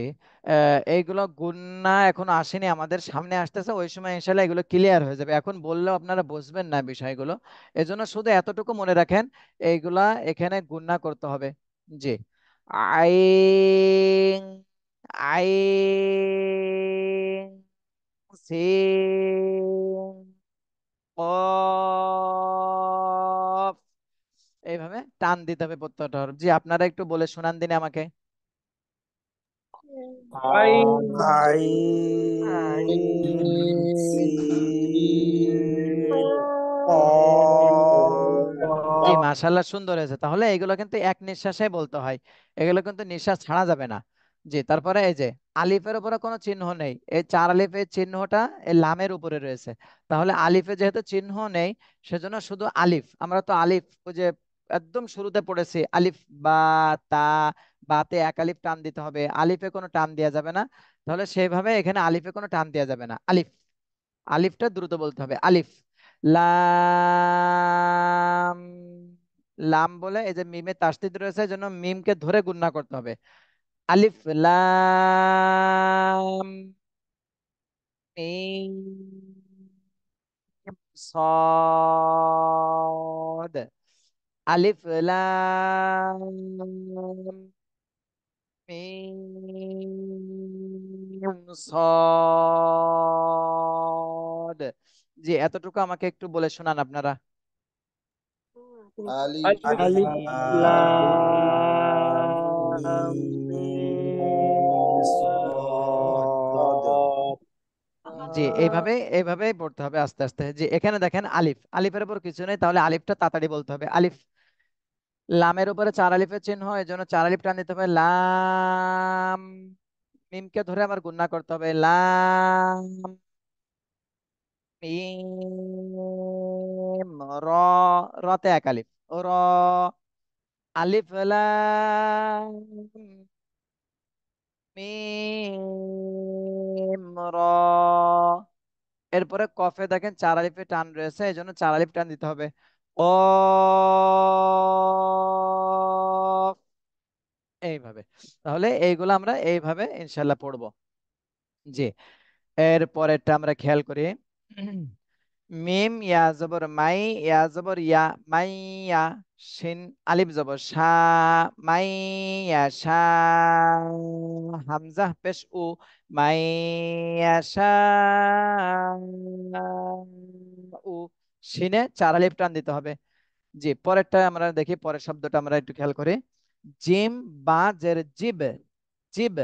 এইগুলো গুণনা এখন আসেনি আমাদের সামনে আসতেছে ওই সময় ইনশাল্লাহ এগুলো ক্লিয়ার হয়ে যাবে এখন বললেও আপনারা বুঝবেন না বিষয়গুলো এজন্য শুধু এতটুকু মনে রাখেন এইগুলা এখানে গুণনা করতে হবে জি আই আই সে এইভাবে টান দিতে হবে প্রত্যয়টা জি আপনারা একটু বলে শোনান দিন আমাকে Bye. Bye. Bye. জি মাশাআল্লাহ সুন্দর হয়েছে তাহলে এগুলো কিন্তু এক নিঃশ্বাসে বলতে হয় এগুলো কিন্তু নিঃশ্বাস ছাড়া যাবে না জি তারপরে এই যে আলিফের উপরে কোনো চিহ্ন নেই এই চার আলিফের চিহ্নটা এই লামের উপরে রয়েছে তাহলে আলিফে যেহেতু চিহ্ন নেই সেজন্য শুধু আলিফ আমরা তো আলিফ ওই যে একদম শুরুতে পড়েছি আলিফ বা তা বাতে এক আলিফ টান দিতে হবে আলিফে কোনো টান দেওয়া যাবে না তাহলে সেভাবে এখানে আলিফে কোনো টান দেওয়া যাবে না আলিফ আলিফটা দ্রুত বলতে হবে আলিফ লাম লাম বলে এই যে মিমে তাস্তিদ রয়েছে জন্য মিমকে ধরে গুন্না করতে হবে আলিফ লাম সদ আলিফ লাম সদ জি এতটুকু আমাকে একটু বলে শোনান আপনারা জি এইভাবে এইভাবে পড়তে হবে আস্তে আস্তে যে এখানে দেখেন আলিফ আলিফের উপর কিছু নেই তাহলে আলিফটা তাড়াতাড়ি বলতে হবে আলিফ লামের উপরে চার আলিফের চিহ্ন এই জন্য চার আলিফ টান দিতে হবে লাম মিমকে ধরে আমার গুন্না করতে হবে লাম র রতে এক আলিফ র আলিফ র এরপরে কফে দেখেন চার আলিফে টান রয়েছে এই জন্য চার আলিফ টান দিতে হবে এইভাবে তাহলে এইগুলো আমরা এইভাবে ইনশাল্লাহ পড়ব জি এর পরেরটা আমরা খেয়াল করি মিম ইয়া জবর মাই ইয়া জবর ইয়া মাই ইয়া শিন আলিফ জবর সা ইয়া সা হামজা পেশ উ মাই ইয়া সা উ সিনে চার আলিফ টান দিতে হবে জি পরেরটা আমরা দেখি পরের শব্দটা আমরা একটু খেয়াল করি জিম বা জের জিব জিব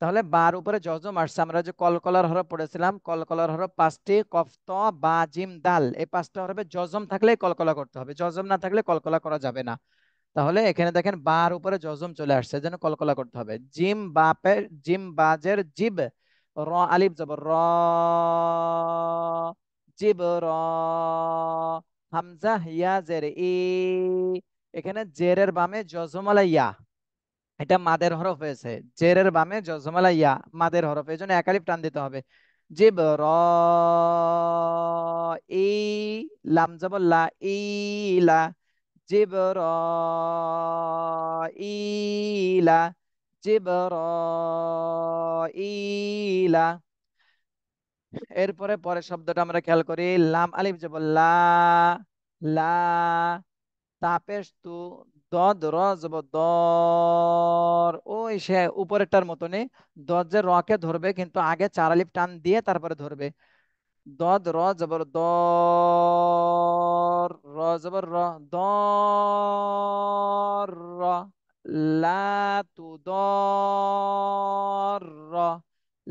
তাহলে বার উপরে জজম আসছে আমরা যে কলকলার হরফ পড়েছিলাম কলকলার হরফ পাঁচটি কফত বা জিম দাল এই পাঁচটা হরফে জজম থাকলে কলকলা করতে হবে জজম না থাকলে কলকলা করা যাবে না তাহলে এখানে দেখেন বার উপরে জজম চলে আসছে যেন কলকলা করতে হবে জিম বাপে জিম বাজের জিব র আলিফ যাব র জিবরা হামজা ইয়া জের ই এখানে জেরের বামে জজমালা ইয়া এটা মাদের হরফ হয়েছে জেরের বামে জজমালা ইয়া মাদের হরফ এই জন্য একালিপ টান দিতে হবে জিব র এই লাম জবল্লা ইলা জিব র ইলা জিব র ইলা এরপরে পরের শব্দটা আমরা খেয়াল করি লাম আলিফ লা তাপেশ তু দদ র দর ওই সে উপরেরটার মতনই দদ যে রকে ধরবে কিন্তু আগে চার আলিফ টান দিয়ে তারপরে ধরবে দদ র যাব দর র যাব র দর লা তু দর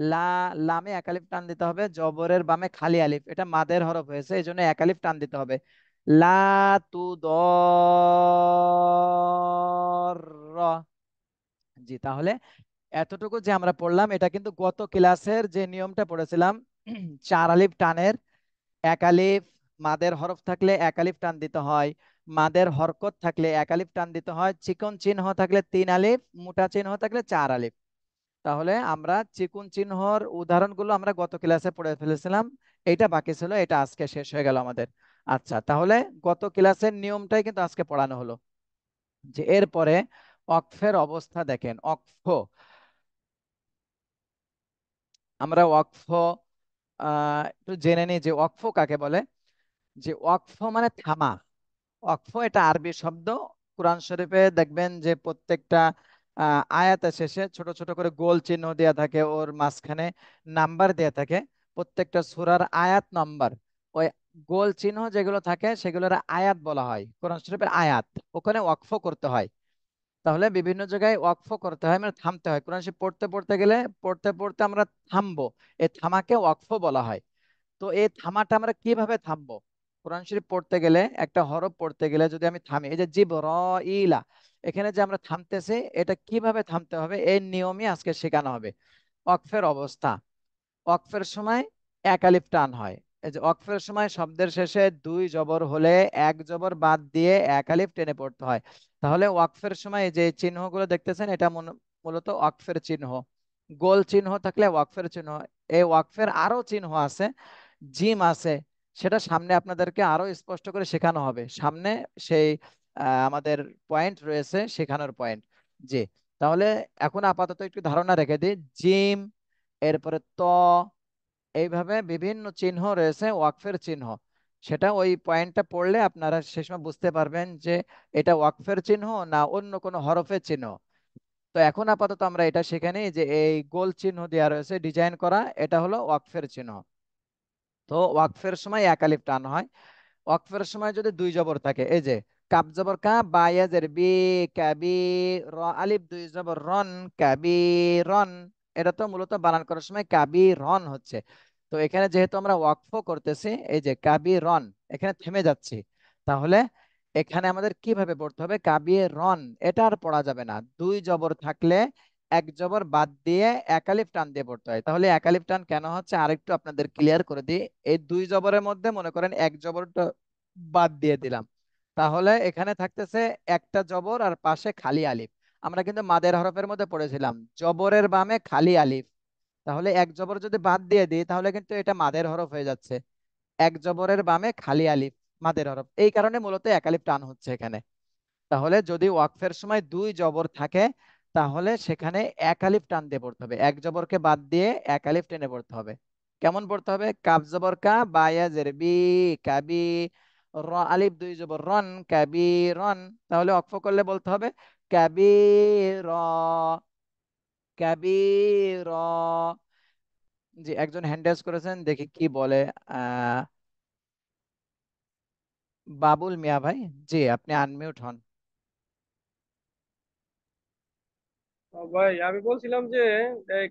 লা লামে একালিফ টান দিতে হবে জবরের বামে খালি আলিফ এটা মাদের হরফ হয়েছে এই জন্য একালিফ টান দিতে হবে লা তু দ জি তাহলে এতটুকু যে আমরা পড়লাম এটা কিন্তু গত ক্লাসের যে নিয়মটা পড়েছিলাম চার আলিফ টানের একালিফ মাদের হরফ থাকলে এক টান দিতে হয় মাদের হরকত থাকলে এক টান দিতে হয় চিকন চিহ্ন থাকলে তিন আলিফ মোটা চিহ্ন থাকলে চার আলিফ তাহলে আমরা চিকুন চিহ্নর উদাহরণগুলো আমরা গত ক্লাসে পড়ে ফেলেছিলাম এটা বাকি ছিল এটা আজকে শেষ হয়ে গেল আমাদের আচ্ছা তাহলে গত ক্লাসের নিয়মটাই কিন্তু আজকে পড়ানো হলো যে এরপরে অক্ফের অবস্থা দেখেন অক্ষ আমরা অক্ফ একটু জেনে নিই যে অক্ফ কাকে বলে যে অক্ফ মানে থামা অক্ফ এটা আরবি শব্দ কোরআন শরীফে দেখবেন যে প্রত্যেকটা আয়াতের শেষে ছোট ছোট করে গোল চিহ্ন দেয়া থাকে ওর মাঝখানে নাম্বার দেয়া থাকে প্রত্যেকটা সুরার আয়াত নাম্বার ওই গোল চিহ্ন যেগুলো থাকে সেগুলোর আয়াত বলা হয় কোরআন শরীফের আয়াত ওখানে ওয়াকফ করতে হয় তাহলে বিভিন্ন জায়গায় ওয়াকফ করতে হয় মানে থামতে হয় কোরআন শরীফ পড়তে পড়তে গেলে পড়তে পড়তে আমরা থামবো এই থামাকে ওয়াকফ বলা হয় তো এই থামাটা আমরা কিভাবে থামবো কোরআন শরীফ পড়তে গেলে একটা হরফ পড়তে গেলে যদি আমি থামি এই যে জিব র ইলা এখানে যে আমরা থামতেছি এটা কিভাবে থামতে হবে এই নিয়মই আজকে শেখানো হবে অকফের অবস্থা অকফের সময় একালিফ টান হয় এই যে অকফের সময় শব্দের শেষে দুই জবর হলে এক জবর বাদ দিয়ে একালিফ টেনে পড়তে হয় তাহলে ওয়াকফের সময় যে চিহ্নগুলো দেখতেছেন এটা মূলত ওয়াকফের চিহ্ন গোল চিহ্ন থাকলে ওয়াকফের চিহ্ন এই ওয়াকফের আরো চিহ্ন আছে জিম আছে সেটা সামনে আপনাদেরকে আরো স্পষ্ট করে শেখানো হবে সামনে সেই আমাদের পয়েন্ট রয়েছে শেখানোর পয়েন্ট জি তাহলে এখন আপাতত একটু ধারণা রেখে দিই জিম এরপরে ত এইভাবে বিভিন্ন চিহ্ন রয়েছে ওয়াকফের চিহ্ন সেটা ওই পয়েন্টটা পড়লে আপনারা সে সময় বুঝতে পারবেন যে এটা ওয়াকফের চিহ্ন না অন্য কোনো হরফের চিহ্ন তো এখন আপাতত আমরা এটা শিখে যে এই গোল চিহ্ন দেওয়া রয়েছে ডিজাইন করা এটা হলো ওয়াকফের চিহ্ন তো ওয়াকফের সময় এক আলিফ টান হয় ওয়াকফের সময় যদি দুই জবর থাকে এই যে কাপ জবর কা বায়াজের বি কাবি র আলিফ দুই জবর রন কাবি রন এটা তো মূলত বানান করার সময় কাবি রন হচ্ছে তো এখানে যেহেতু আমরা ওয়াকফ করতেছি এই যে কাবি রন এখানে থেমে যাচ্ছি তাহলে এখানে আমাদের কিভাবে পড়তে হবে কাবি রন এটা আর পড়া যাবে না দুই জবর থাকলে এক জবর বাদ দিয়ে একালিফ টান দিয়ে পড়তে হয় তাহলে একালিফ টান কেন হচ্ছে আরেকটু আপনাদের ক্লিয়ার করে দিই এই দুই জবরের মধ্যে মনে করেন এক জবরটা বাদ দিয়ে দিলাম তাহলে এখানে থাকতেছে একটা জবর আর পাশে খালি আলিফ আমরা কিন্তু মাদের হরফের মধ্যে পড়েছিলাম জবরের বামে খালি আলিফ তাহলে এক জবর যদি বাদ দিয়ে দিই তাহলে কিন্তু এটা মাদের হরফ হয়ে যাচ্ছে এক জবরের বামে খালি আলিফ মাদের হরফ এই কারণে মূলত একালিফ টান হচ্ছে এখানে তাহলে যদি ওয়াকফের সময় দুই জবর থাকে তাহলে সেখানে এক আলিফ টান দিয়ে পড়তে হবে এক জবরকে বাদ দিয়ে এক আলিফ টেনে পড়তে হবে কেমন পড়তে হবে কাব জবর কা বায়াজের বি কাবি র আলিফ দুই জবর রন কাবি রন তাহলে অক্ষ করলে বলতে হবে কাবি র কাবি র জি একজন হ্যান্ডেজ করেছেন দেখি কি বলে বাবুল মিয়া ভাই জি আপনি আনমিউট হন ভাই আমি বলছিলাম যে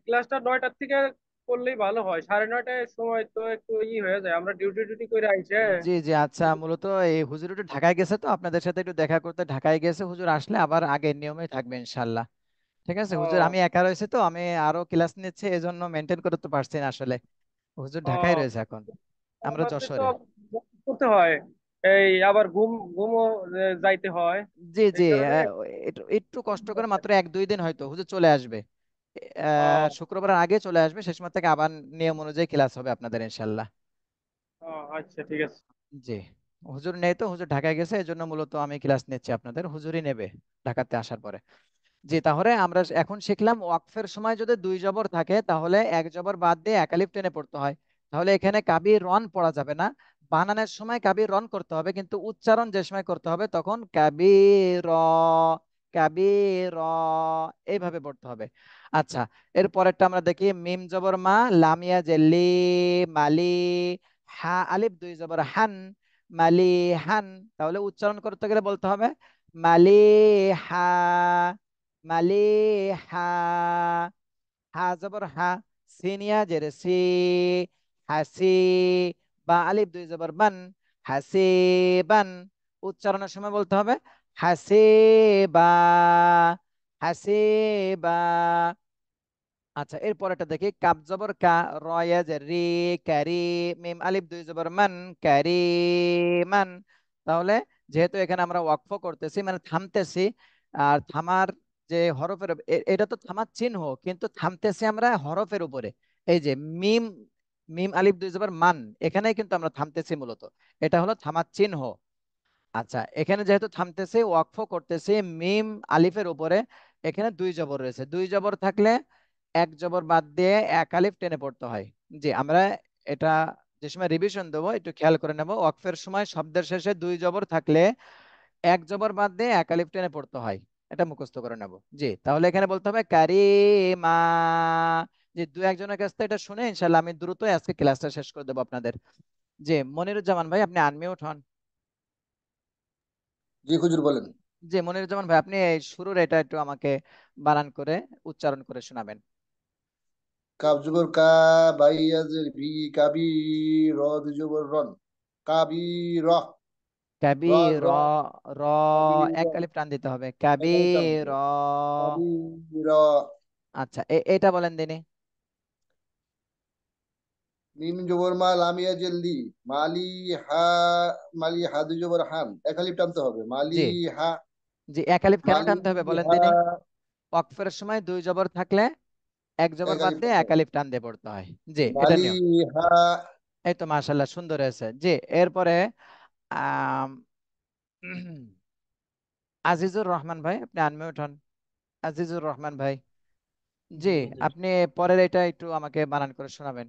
ক্লাসটা নয়টার থেকে করলেই ভালো হয় সাড়ে নয়টার সময় তো একটু ই হয়ে যায় আমরা ডিউটি ডিউটি করে আইসে হ্যাঁ। জি জি আচ্ছা মূলত এই হুজুর একটু ঢাকায় গেছে তো আপনাদের সাথে একটু দেখা করতে ঢাকায় গেছে হুজুর আসলে আবার আগের নিয়মে থাকবে ইনশাল্লাহ ঠিক আছে হুজুর আমি একা রয়েছে তো আমি আরো ক্লাস নিচ্ছে এজন্য মেনটেন করতে পারছি না আসলে হুজুর ঢাকায় রয়েছে এখন আমরা যশোরে করতে হয় এই আবার ঘুম ঘুমও যাইতে হয় জি জি একটু কষ্ট করে মাত্র এক দুই দিন হয়তো হুজুর চলে আসবে শুক্রবারের আগে চলে আসবে শেষ মাস থেকে আবার নিয়ম অনুযায়ী ক্লাস হবে আপনাদের ইনশাল্লাহ আচ্ছা ঠিক আছে জি হুজুর নেই তো হুজুর ঢাকায় গেছে এজন্য মূলত আমি ক্লাস নিচ্ছি আপনাদের হুজুরই নেবে ঢাকাতে আসার পরে জি তাহলে আমরা এখন শিখলাম ওয়াকফের সময় যদি দুই জবর থাকে তাহলে এক জবর বাদ দিয়ে একালিফ টেনে পড়তে হয় তাহলে এখানে কাবি রন পড়া যাবে না বানানের সময় কাবির রন করতে হবে কিন্তু উচ্চারণ যে সময় করতে হবে তখন কাবির কাবির এইভাবে পড়তে হবে আচ্ছা এর পরেরটা আমরা দেখি মিম জবর মা লামিয়া জেলি মালি হা আলিফ দুই জবর হান মালি হান তাহলে উচ্চারণ করতে গেলে বলতে হবে মালি হা মালি হা হা জবর হা সিনিয়া জেরে সি হাসি বা আলিফ দুই জবর বান হাসে বান উচ্চারণের সময় বলতে হবে হাসে বা হাসে বা আচ্ছা এরপর এরপরেটা দেখি কাপ জবর কা রয়াজ রে ক্যারি মিম আলিফ দুই জবর মান ক্যারি মান তাহলে যেহেতু এখানে আমরা ওয়াকফ করতেছি মানে থামতেছি আর থামার যে হরফের এটা তো থামার চিহ্ন কিন্তু থামতেছি আমরা হরফের উপরে এই যে মিম মিম আলিফ দুই জবর মান এখানে কিন্তু আমরা থামতেছি মূলত এটা হলো থামার চিহ্ন আচ্ছা এখানে যেহেতু থামতেছে ওয়াকফ করতেছে মিম আলিফের উপরে এখানে দুই জবর রয়েছে দুই জবর থাকলে এক জবর বাদ দিয়ে এক আলিফ টেনে পড়তে হয় জি আমরা এটা যে সময় রিভিশন দেবো একটু খেয়াল করে নেব ওয়াকফের সময় শব্দের শেষে দুই জবর থাকলে এক জবর বাদ দিয়ে এক আলিফ টেনে পড়তে হয় এটা মুখস্থ করে নেব জি তাহলে এখানে বলতে হবে কারিমা যে দু একজনের কাছ থেকে এটা শুনে ইনশাল্লাহ আমি দ্রুত আজকে ক্লাসটা শেষ করে দেবো আপনাদের যে মনিরুজ্জামান ভাই আপনি আনমিউট হন জি হুজুর বলেন জি মনিরুজ্জামান ভাই আপনি এই শুরুর এটা একটু আমাকে বানান করে উচ্চারণ করে শোনাবেন কাব কা বাইয়াজের ভি কাবি র জবর রন কাবি র কাবি র র এক আলিফ টান দিতে হবে কাবি র আচ্ছা এটা বলেন দিনে মিম জোবর মা লামিয়া জেলদি মালি হা মালি হা দুই জোবর হান একালিপ টানতে হবে মালি হা জি একালিপ কেন টানতে হবে বলেন দিনই ওয়াকফের সময় দুই জোবর থাকলে এক জোবর বাদ দিয়ে একালিপ টান দিয়ে পড়তে হয় জি এটা নিয়ম এই তো মাশাআল্লাহ সুন্দর হয়েছে জি এরপরে আজিজুর রহমান ভাই আপনি আনমিউট হন আজিজুর রহমান ভাই জি আপনি পরের এটা একটু আমাকে বানান করে শোনাবেন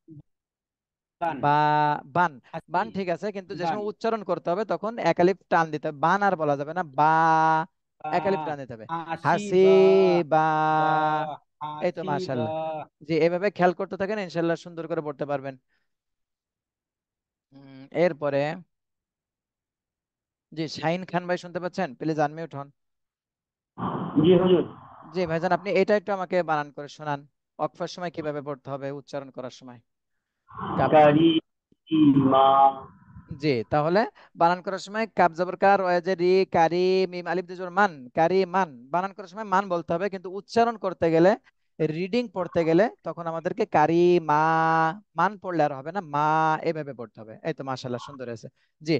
বান বান ঠিক আছে কিন্তু যে সময় উচ্চারণ করতে হবে তখন একালিপ টান দিতে হবে বান আর বলা যাবে না বা একালিপ টান দিতে হবে হাসি বা এই তো মাশাআল্লাহ জি এভাবে খেয়াল করতে থাকেন ইনশাল্লাহ সুন্দর করে পড়তে পারবেন এরপরে জি শাহিন খান ভাই শুনতে পাচ্ছেন প্লিজ আনমিউট হন জি হুজুর জি ভাইজান আপনি এটা একটু আমাকে বানান করে শোনান ওয়াকফার সময় কিভাবে পড়তে হবে উচ্চারণ করার সময় জি তাহলে বানান করার সময় কাপ জবর কার ওয়াজে রি কারি মিম আলিফ দিয়ে মান কারি মান বানান করার সময় মান বলতে হবে কিন্তু উচ্চারণ করতে গেলে রিডিং পড়তে গেলে তখন আমাদেরকে কারি মা মান পড়লে আর হবে না মা এভাবে পড়তে হবে এই তো মাশাল্লাহ সুন্দর আছে জি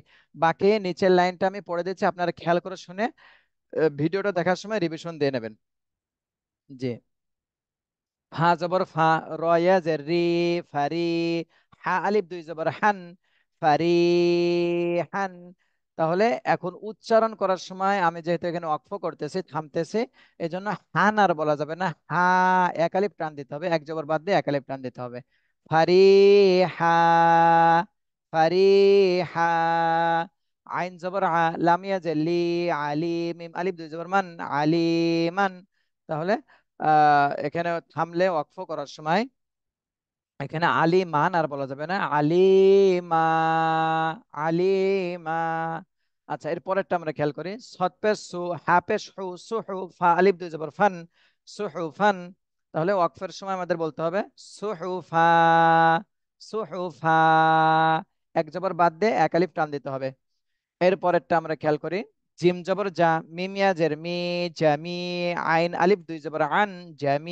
বাকি নিচের লাইনটা আমি পড়ে দিচ্ছি আপনারা খেয়াল করে শুনে ভিডিওটা দেখার সময় রিভিশন দিয়ে নেবেন জি ফা জবর ফা রয়া জেরি ফারি হা আলিফ দুই জবর হান ফারি হান তাহলে এখন উচ্চারণ করার সময় আমি যেহেতু এখানে অক্ষ করতেছি থামতেছি এই জন্য হান আর বলা যাবে না হা এক আলিফ টান দিতে হবে এক জবর বাদ দিয়ে এক আলিফ টান দিতে হবে ফারি হা ফারি হা আইন জবর আ লামিয়া জেলি আলিম আলিফ দুই জবর মান আলিমান তাহলে এখানে থামলে ওয়াকফ করার সময় এখানে আলী মান আর বলা যাবে না আলী মা আলী মা আচ্ছা এর পরেরটা আমরা খেয়াল করি সৎপে সু হাপে সু সু হু ফা আলিফ দুই জবর ফান সু হু ফান তাহলে ওয়াকফের সময় আমাদের বলতে হবে সু সু হু ফা হু ফা এক জবর বাদ দিয়ে এক আলিফ টান দিতে হবে এর পরেরটা আমরা খেয়াল করি জিম জবর জা মিম ইয়াজের মি জামি আইন আলিফ দুই জবর আন জামি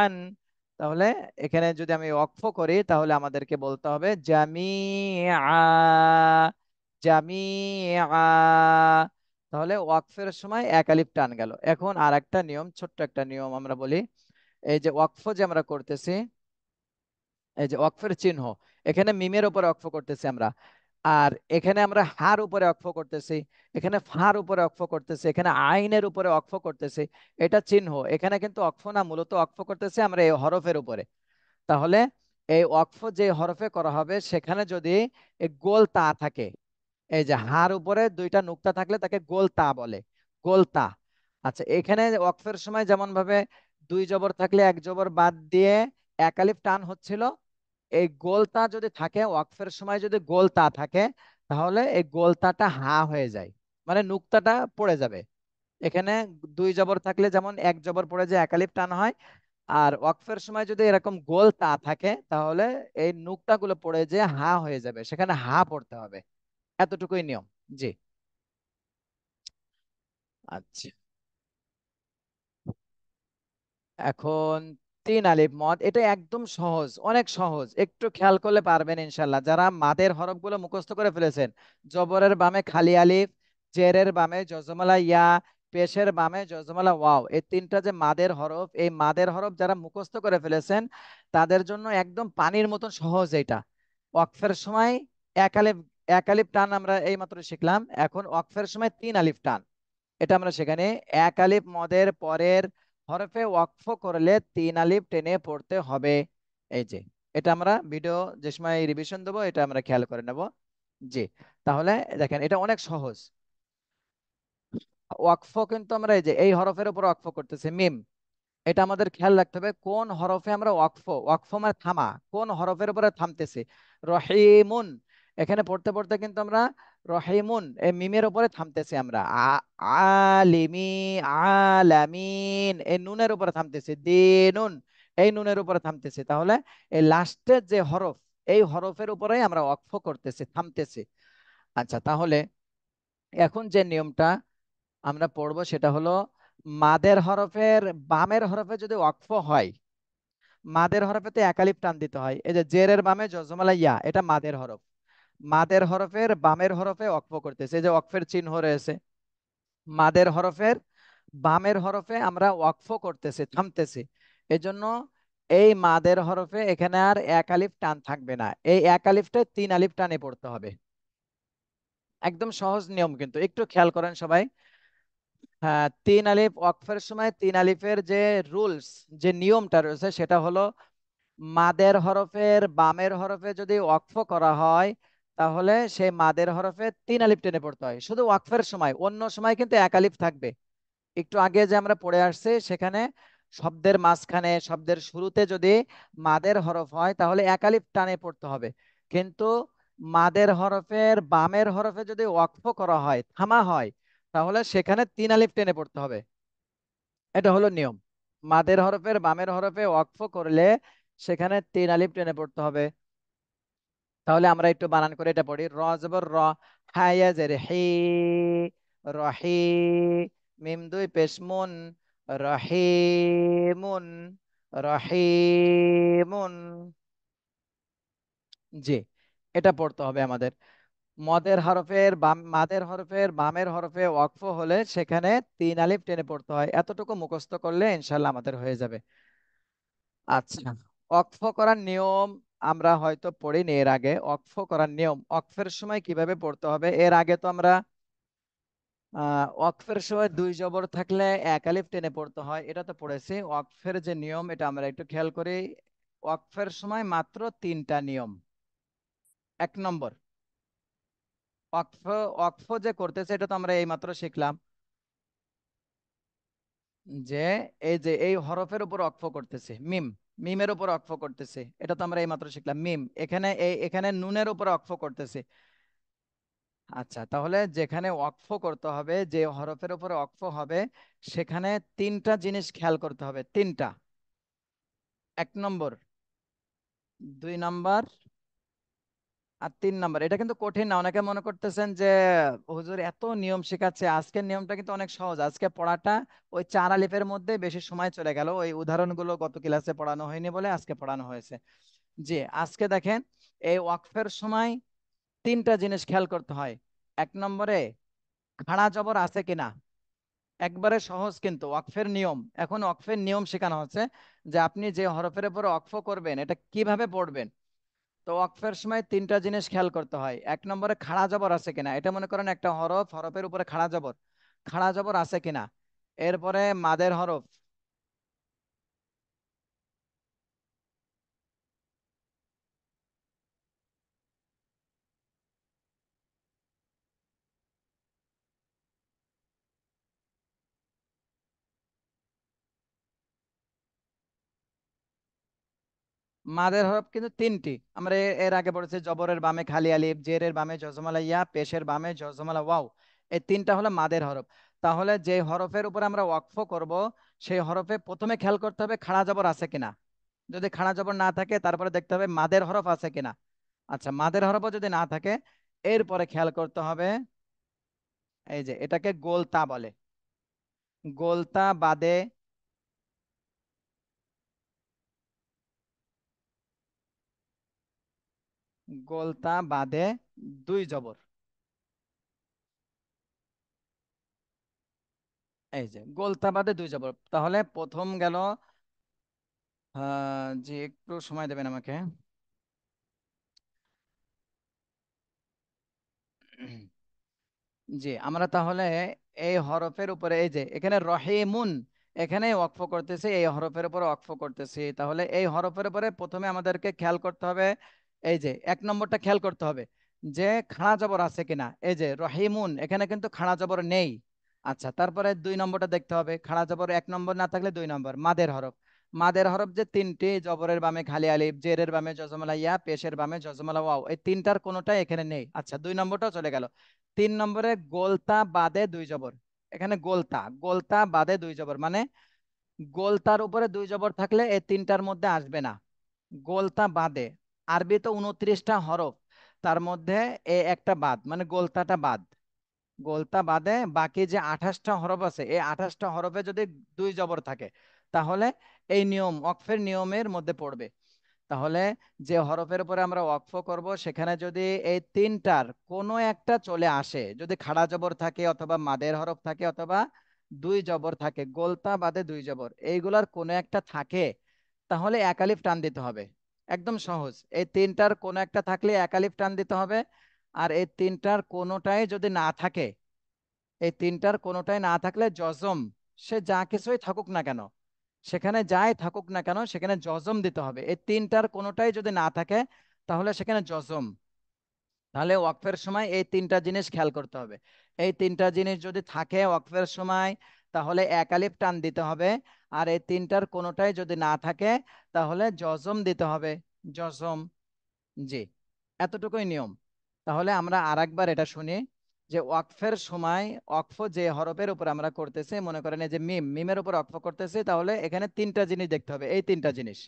আন তাহলে এখানে যদি আমি ওয়াকফ করি তাহলে আমাদেরকে বলতে হবে জামি জামি তাহলে ওয়াকফের সময় এক আলিফ টান গেল এখন আর একটা নিয়ম ছোট্ট একটা নিয়ম আমরা বলি এই যে ওয়াকফ যে আমরা করতেছি এই যে ওয়াকফের চিহ্ন এখানে মিমের উপর ওয়াকফ করতেছি আমরা আর এখানে আমরা হার উপরে অক্ষ করতেছি এখানে ফার উপরে অক্ষ করতেছি এখানে আইনের উপরে অক্ষ করতেছি এটা চিহ্ন এখানে কিন্তু অক্ষ না মূলত অক্ষ করতেছি আমরা এই হরফের উপরে তাহলে এই অক্ষ যে হরফে করা হবে সেখানে যদি গোল তা থাকে এই যে হার উপরে দুইটা নুক্তা থাকলে তাকে গোল তা বলে গোল তা আচ্ছা এখানে অক্ষের সময় যেমন ভাবে দুই জবর থাকলে এক জবর বাদ দিয়ে একালিফ টান হচ্ছিল এই গোলতা যদি থাকে ওয়াকফের সময় যদি গোলতা থাকে তাহলে এই গোলতাটা হা হয়ে যায় মানে নুক্তাটা পড়ে যাবে এখানে দুই জবর থাকলে যেমন এক জবর পড়ে যায় একালিপ টান হয় আর ওয়াকফের সময় যদি এরকম গোল তা থাকে তাহলে এই নুকতাগুলো পড়ে যে হা হয়ে যাবে সেখানে হা পড়তে হবে এতটুকুই নিয়ম জি আচ্ছা এখন তিন আলিফ মদ এটা একদম সহজ অনেক সহজ একটু খেয়াল করলে পারবেন ইনশাল্লাহ যারা মাদের হরফগুলো মুখস্থ করে ফেলেছেন জবরের বামে খালি আলিফ জেরের বামে জজমালা ইয়া পেশের বামে জজমালা ওয়াও এই তিনটা যে মাদের হরফ এই মাদের হরফ যারা মুখস্থ করে ফেলেছেন তাদের জন্য একদম পানির মতন সহজ এটা ওয়াকফের সময় এক আলিফ এক আলিফ টান আমরা এই মাত্র শিখলাম এখন ওয়াকফের সময় তিন আলিফ টান এটা আমরা সেখানে এক আলিফ মদের পরের হরফে ওয়াকফ করলে তিন আলিফ টেনে পড়তে হবে এই যে এটা আমরা ভিডিও যে সময় রিভিশন দেবো এটা আমরা খেয়াল করে নেব জি তাহলে দেখেন এটা অনেক সহজ ওয়াকফ কিন্তু আমরা এই যে এই হরফের উপর ওয়াকফ করতেছে মিম এটা আমাদের খেয়াল রাখতে হবে কোন হরফে আমরা ওয়াকফ ওয়াকফ মানে থামা কোন হরফের উপরে থামতেছে রহিমুন এখানে পড়তে পড়তে কিন্তু আমরা রহিমুন এ মিমের উপরে থামতেছি আমরা আলিমি আলামিন এই নুনের উপরে থামতেছি দিনুন এই নুনের উপরে থামতেছি তাহলে এই লাস্টের যে হরফ এই হরফের উপরেই আমরা অক্ষ করতেছি থামতেছি আচ্ছা তাহলে এখন যে নিয়মটা আমরা পড়ব সেটা হলো মাদের হরফের বামের হরফে যদি অক্ষ হয় মাদের হরফেতে একালিপ টান দিতে হয় এই যে জেরের বামে জজমালাইয়া এটা মাদের হরফ মাদের হরফের বামের হরফে অক্ফ করতেছে যে অক্ফের চিহ্ন রয়েছে মাদের হরফের বামের হরফে আমরা ওয়াকফ করতেছি থামতেছি এজন্য এই মাদের হরফে এখানে আর এক আলিফ টান থাকবে না এই এক আলিফটা তিন আলিফ টানে পড়তে হবে একদম সহজ নিয়ম কিন্তু একটু খেয়াল করেন সবাই হ্যাঁ তিন আলিফ ওয়াকফের সময় তিন আলিফের যে রুলস যে নিয়মটা রয়েছে সেটা হলো মাদের হরফের বামের হরফে যদি ওয়াকফ করা হয় তাহলে সে মাদের হরফে তিন আলিফ টেনে পড়তে হয় শুধু ওয়াকফের সময় অন্য সময় কিন্তু এক আলিফ থাকবে একটু আগে যে আমরা পড়ে আসছি সেখানে শব্দের মাঝখানে শব্দের শুরুতে যদি মাদের হরফ হয় তাহলে এক আলিফ টানে পড়তে হবে কিন্তু মাদের হরফের বামের হরফে যদি ওয়াকফ করা হয় থামা হয় তাহলে সেখানে তিন আলিফ টেনে পড়তে হবে এটা হলো নিয়ম মাদের হরফের বামের হরফে ওয়াকফ করলে সেখানে তিন আলিফ টেনে পড়তে হবে তাহলে আমরা একটু বানান করে এটা পড়ি র জবর র মিম দুই পেশমুন মুন মুন মুন জি এটা পড়তে হবে আমাদের মদের হরফের বাম মাদের হরফের বামের হরফে ওয়াকফ হলে সেখানে তিন আলিফ টেনে পড়তে হয় এতটুকু মুখস্থ করলে ইনশাল্লাহ আমাদের হয়ে যাবে আচ্ছা ওয়াকফ করার নিয়ম আমরা হয়তো পড়িনি এর আগে অক্ফ করার নিয়ম অক্ফের সময় কিভাবে পড়তে হবে এর আগে তো আমরা ওয়াকফের সময় দুই জবর থাকলে এক আলিফ টেনে পড়তে হয় এটা তো পড়েছি ওয়াকফের যে নিয়ম এটা আমরা একটু খেয়াল করি ওয়াকফের সময় মাত্র তিনটা নিয়ম এক নম্বর ওয়াকফ ওয়াকফ যে করতেছে এটা তো আমরা এই মাত্র শিখলাম যে এই যে এই হরফের উপর ওয়াকফ করতেছে মিম মিমের উপর অক্ফ করতেছে এটা তো আমরা এই মাত্র শিখলাম মিম এখানে এখানে নুনের উপর অক্ফ করতেছে আচ্ছা তাহলে যেখানে অক্ফ করতে হবে যে হরফের উপরে অক্ফ হবে সেখানে তিনটা জিনিস খেয়াল করতে হবে তিনটা এক নম্বর দুই নম্বর আর তিন নাম্বার এটা কিন্তু কঠিন না অনেকে মনে করতেছেন যে হুজুর এত নিয়ম শেখাচ্ছে আজকের নিয়মটা কিন্তু অনেক সহজ আজকে পড়াটা ওই চার আলিফের মধ্যে বেশি সময় চলে গেল ওই উদাহরণগুলো গত ক্লাসে পড়ানো হয়নি বলে আজকে পড়ানো হয়েছে যে আজকে দেখেন এই ওয়াকফের সময় তিনটা জিনিস খেয়াল করতে হয় এক নম্বরে খাড়া জবর আছে কিনা একবারে সহজ কিন্তু ওয়াকফের নিয়ম এখন ওয়াকফের নিয়ম শেখানো হচ্ছে যে আপনি যে হরফের উপর ওয়াকফ করবেন এটা কিভাবে পড়বেন তো ওয়াকফের সময় তিনটা জিনিস খেয়াল করতে হয় এক নম্বরে খাড়া জবর আছে কিনা এটা মনে করেন একটা হরফ হরফের উপরে খাড়া জবর খাড়া জবর আছে কিনা এরপরে মাদের হরফ মাদের হরফ কিন্তু তিনটি আমরা এর আগে পড়েছি জবরের বামে খালি আলিফ জেরের বামে জজমালা ইয়া পেশের বামে জজমালা ওয়াও এই তিনটা হলো মাদের হরফ তাহলে যে হরফের উপরে আমরা ওয়াকফ করব সেই হরফে প্রথমে খেয়াল করতে হবে খাড়া জবর আছে কিনা যদি খাড়া জবর না থাকে তারপরে দেখতে হবে মাদের হরফ আছে কিনা আচ্ছা মাদের হরফও যদি না থাকে এরপরে খেয়াল করতে হবে এই যে এটাকে গোলতা বলে গোলতা বাদে গলতা বাদে দুই জবর এই যে গলতা বাদে দুই জবর তাহলে প্রথম গেল যে একটু সময় দেবেন আমাকে জি আমরা তাহলে এই হরফের উপরে এই যে এখানে রহিমুন এখানে ওয়াকফ করতেছি এই হরফের উপরে ওয়াকফ করতেছি তাহলে এই হরফের উপরে প্রথমে আমাদেরকে খেয়াল করতে হবে এই যে এক নম্বরটা খেয়াল করতে হবে যে খাড়া জবর আছে কিনা এই যে রহিমুন এখানে কিন্তু খাড়া জবর নেই আচ্ছা তারপরে দুই নম্বরটা দেখতে হবে খাড়া জবর এক নম্বর না থাকলে দুই নম্বর মাদের হরফ মাদের হরফ যে তিনটি জবরের বামে খালি আলিফ জেরের বামে জজমালা ইয়া পেশের বামে জজমালা ওয়াও এই তিনটার কোনোটাই এখানে নেই আচ্ছা দুই নম্বরটাও চলে গেল তিন নম্বরে গোলতা বাদে দুই জবর এখানে গোলতা গোলতা বাদে দুই জবর মানে গোলতার উপরে দুই জবর থাকলে এই তিনটার মধ্যে আসবে না গোলতা বাদে আরবি তো উনত্রিশটা হরফ তার মধ্যে এ একটা বাদ মানে গোলতাটা বাদ গোলতা বাদে বাকি যে আঠাশটা হরফ আছে এই আঠাশটা হরফে যদি দুই জবর থাকে তাহলে এই নিয়ম অক্ফের নিয়মের মধ্যে পড়বে তাহলে যে হরফের উপরে আমরা ওয়াকফ করব সেখানে যদি এই তিনটার কোনো একটা চলে আসে যদি খাড়া জবর থাকে অথবা মাদের হরফ থাকে অথবা দুই জবর থাকে গোলতা বাদে দুই জবর এইগুলার কোনো একটা থাকে তাহলে একালিফ টান দিতে হবে একদম সহজ এই তিনটার কোন একটা থাকলে একালিফ টান দিতে হবে আর এই তিনটার কোনোটাই যদি না থাকে এই তিনটার কোনোটাই না থাকলে জজম সে যা কিছুই থাকুক না কেন সেখানে যাই থাকুক না কেন সেখানে জজম দিতে হবে এই তিনটার কোনোটাই যদি না থাকে তাহলে সেখানে জজম তাহলে ওয়াকফের সময় এই তিনটা জিনিস খেয়াল করতে হবে এই তিনটা জিনিস যদি থাকে ওয়াকফের সময় তাহলে এক আলিফ টান দিতে হবে আর এই তিনটার কোনোটাই যদি না থাকে তাহলে জজম দিতে হবে জজম জি এতটুকুই নিয়ম তাহলে আমরা আর একবার এটা শুনি যে ওয়াকফের সময় ওয়াকফ যে হরফের উপর আমরা করতেছি মনে করেন যে মিম মিমের উপর ওয়াকফ করতেছি তাহলে এখানে তিনটা জিনিস দেখতে হবে এই তিনটা জিনিস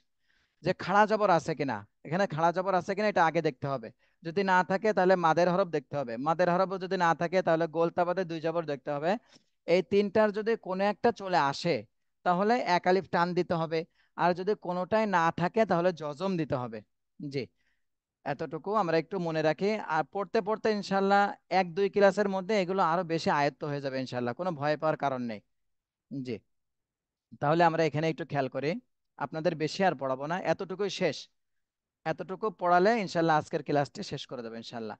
যে খাড়া জবর আছে কিনা এখানে খাড়া জবর আছে কিনা এটা আগে দেখতে হবে যদি না থাকে তাহলে মাদের হরফ দেখতে হবে মাদের হরফ যদি না থাকে তাহলে গোলতাবাদে দুই জবর দেখতে হবে এই তিনটার যদি কোনো একটা চলে আসে তাহলে এক আলিফ টান দিতে হবে আর যদি কোনোটাই না থাকে তাহলে জজম দিতে হবে জি এতটুকু আমরা একটু মনে রাখি আর পড়তে পড়তে ইনশাল্লাহ এক দুই ক্লাসের মধ্যে এগুলো আরো বেশি আয়ত্ত হয়ে যাবে ইনশাল্লাহ কোনো ভয় পাওয়ার কারণ নেই জি তাহলে আমরা এখানে একটু খেয়াল করি আপনাদের বেশি আর পড়াবো না এতটুকুই শেষ এতটুকু পড়ালে ইনশাল্লাহ আজকের ক্লাসটি শেষ করে দেবো ইনশাল্লাহ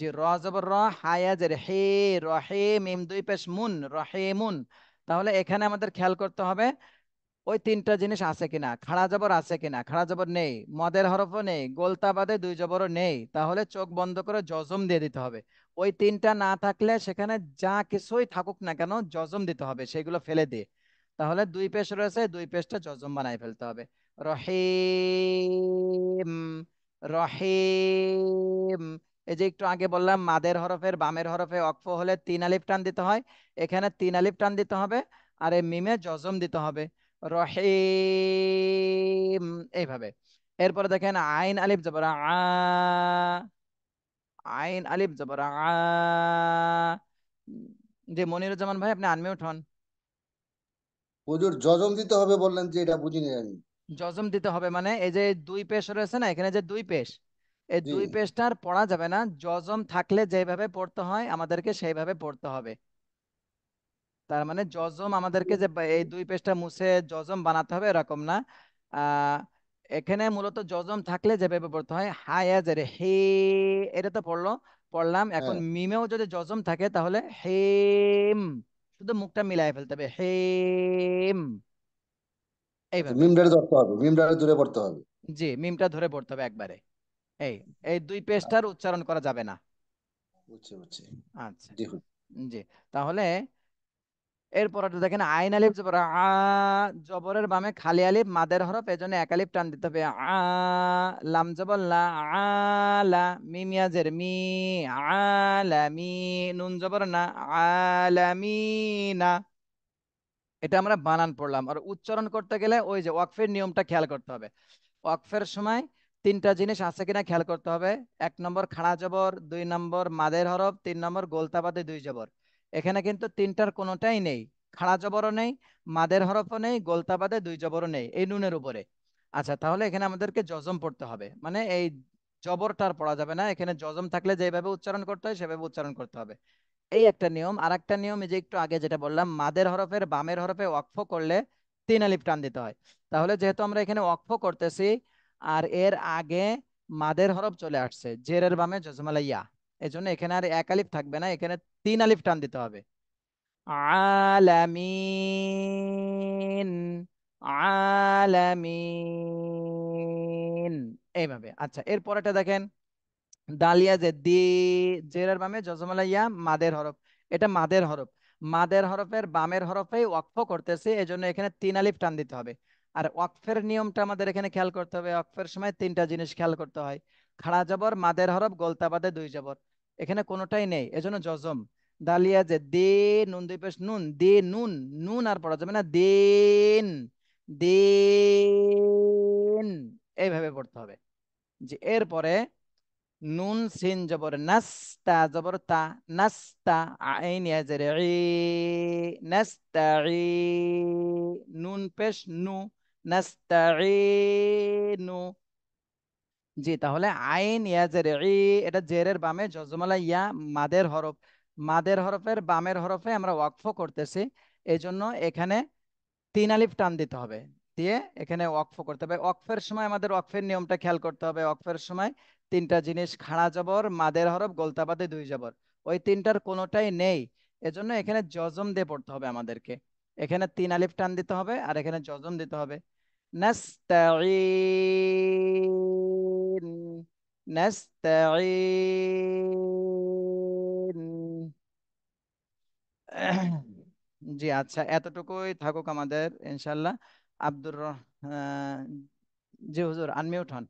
যে র জবর র হায়া জের হে রহে মিম দুই পেশ মুন রহে মুন তাহলে এখানে আমাদের খেয়াল করতে হবে ওই তিনটা জিনিস আছে কিনা খাড়া জবর আছে কিনা খাড়া জবর নেই মদের হরফও নেই গোলতাবাদে দুই জবরও নেই তাহলে চোখ বন্ধ করে জজম দিয়ে দিতে হবে ওই তিনটা না থাকলে সেখানে যা কিছুই থাকুক না কেন জজম দিতে হবে সেগুলো ফেলে দিয়ে তাহলে দুই পেশ রয়েছে দুই পেশটা জজম বানাই ফেলতে হবে রহে রহে এই যে একটু আগে বললাম মাদের হরফের বামের হরফে অক্ফ হলে তিন আলিফ টান দিতে হয় এখানে তিন আলিফ টান দিতে হবে আর এই মিমে জজম দিতে হবে রহিম এইভাবে এরপরে দেখেন আইন আলিফ জবর আইন আলিফ জবর যে মনিরুজ্জামান ভাই আপনি আনমিউট হন হুজুর জজম দিতে হবে বললেন যে এটা বুঝিনি আমি জজম দিতে হবে মানে এই যে দুই পেশ রয়েছে না এখানে যে দুই পেশ এই দুই পেজটার পড়া যাবে না যজম থাকলে যেভাবে পড়তে হয় আমাদেরকে সেইভাবে পড়তে হবে তার মানে যজম আমাদেরকে যে এই দুই পেজটা মুছে যজম বানাতে হবে এরকম না এখানে মূলত যজম থাকলে যেভাবে পড়তে হয় হাই এজ রে হে এটা তো পড়লো পড়লাম হ্যাঁ। এখন মিমেও যদি যজম থাকে তাহলে হেম শুধু মুখটা মিলাই ফেলতে হবে হেম আচ্ছা, এইভাবে মিমটা ধরতে হবে মিমটা ধরে পড়তে হবে জি মিমটা ধরে পড়তে হবে একবারে এই এই দুই আচ্ছা। পেস্টার উচ্চারণ করা যাবে না আচ্ছা জি তাহলে এরপর দেখেন আইন আলিফ জবর আ জবরের বামে খালি আলিফ মাদের হরফ এজন্য এক আলিফ টান দিতে হবে আ লাম জবর লা আলা মিম মি আলামি নুন জবর না না এটা আমরা বানান পড়লাম আর উচ্চারণ করতে গেলে ওই যে ওয়াকফের নিয়মটা খেয়াল করতে হবে ওয়াকফের সময় তিনটা জিনিস আছে কিনা খেয়াল করতে হবে এক নম্বর খাড়া জবর দুই নম্বর মাদের হরফ তিন নম্বর গোলতাবাদে দুই জবর এখানে কিন্তু তিনটার কোনোটাই নেই খাড়া জবরও নেই মাদের হরফও নেই গোলতাবাদে দুই জবরও নেই এই নুনের উপরে আচ্ছা তাহলে এখানে আমাদেরকে জজম পড়তে হবে মানে এই জবরটার পড়া যাবে না এখানে জজম থাকলে যেভাবে উচ্চারণ করতে হয় সেভাবে উচ্চারণ করতে হবে এই একটা নিয়ম আর একটা নিয়ম যে একটু আগে যেটা বললাম মাদের হরফের বামের হরফে ওয়াকফ করলে তিন আলিফ টান দিতে হয় তাহলে যেহেতু আমরা এখানে ওয়াকফ করতেছি আর এর আগে মাদের হরফ চলে আসছে জেরের বামে জজমালা ইয়া এই জন্য এখানে আর এক আলিফ থাকবে না এখানে তিন আলিফ টান দিতে হবে আলামিন আলামিন এইভাবে আচ্ছা এর পরেটা দেখেন দালিয়া যে দি জেরের বামে জজমালা ইয়া মাদের হরফ এটা মাদের হরফ মাদের হরফের বামের হরফে ওয়াকফ করতেছে এজন্য এখানে তিন আলিফ টান দিতে হবে আর ওয়াকফের নিয়মটা আমাদের এখানে খেয়াল করতে হবে ওয়াকফের সময় তিনটা জিনিস খেয়াল করতে হয় খাড়া জবর মাদের হরফ গলতাবাদে দুই জবর এখানে কোনোটাই নেই এজন্য জজম দালিয়া যে দে নুন দুই পেশ নুন দে নুন নুন আর পড়া যাবে না দেন দেন এইভাবে পড়তে হবে যে এরপরে নুন সিন জবর নাস্তা জবর তা নাস্তা আইন ইয়াজের ই নাস্তা নুন পেশ নু নাস্তাইনু জি তাহলে আইন ইয়া জের ই এটা জেরের বামে জজমালা ইয়া মাদের হরফ মাদের হরফের বামের হরফে আমরা ওয়াকফ করতেছি এই জন্য এখানে তিন আলিফ টান দিতে হবে দিয়ে এখানে ওয়াকফ করতে হবে ওয়াকফের সময় আমাদের ওয়াকফের নিয়মটা খেয়াল করতে হবে ওয়াকফের সময় তিনটা জিনিস খাড়া জবর মাদের হরফ গোলতাবাদে দুই জবর ওই তিনটার কোনোটাই নেই এজন্য এখানে জজম দিয়ে পড়তে হবে আমাদেরকে এখানে তিন আলিফ টান দিতে হবে আর এখানে জজম দিতে হবে نستعين نستعين জি আচ্ছা এতটুকুই থাকুক আমাদের ইনশাল্লাহ আব্দুর জি হুজুর আনমিউট হন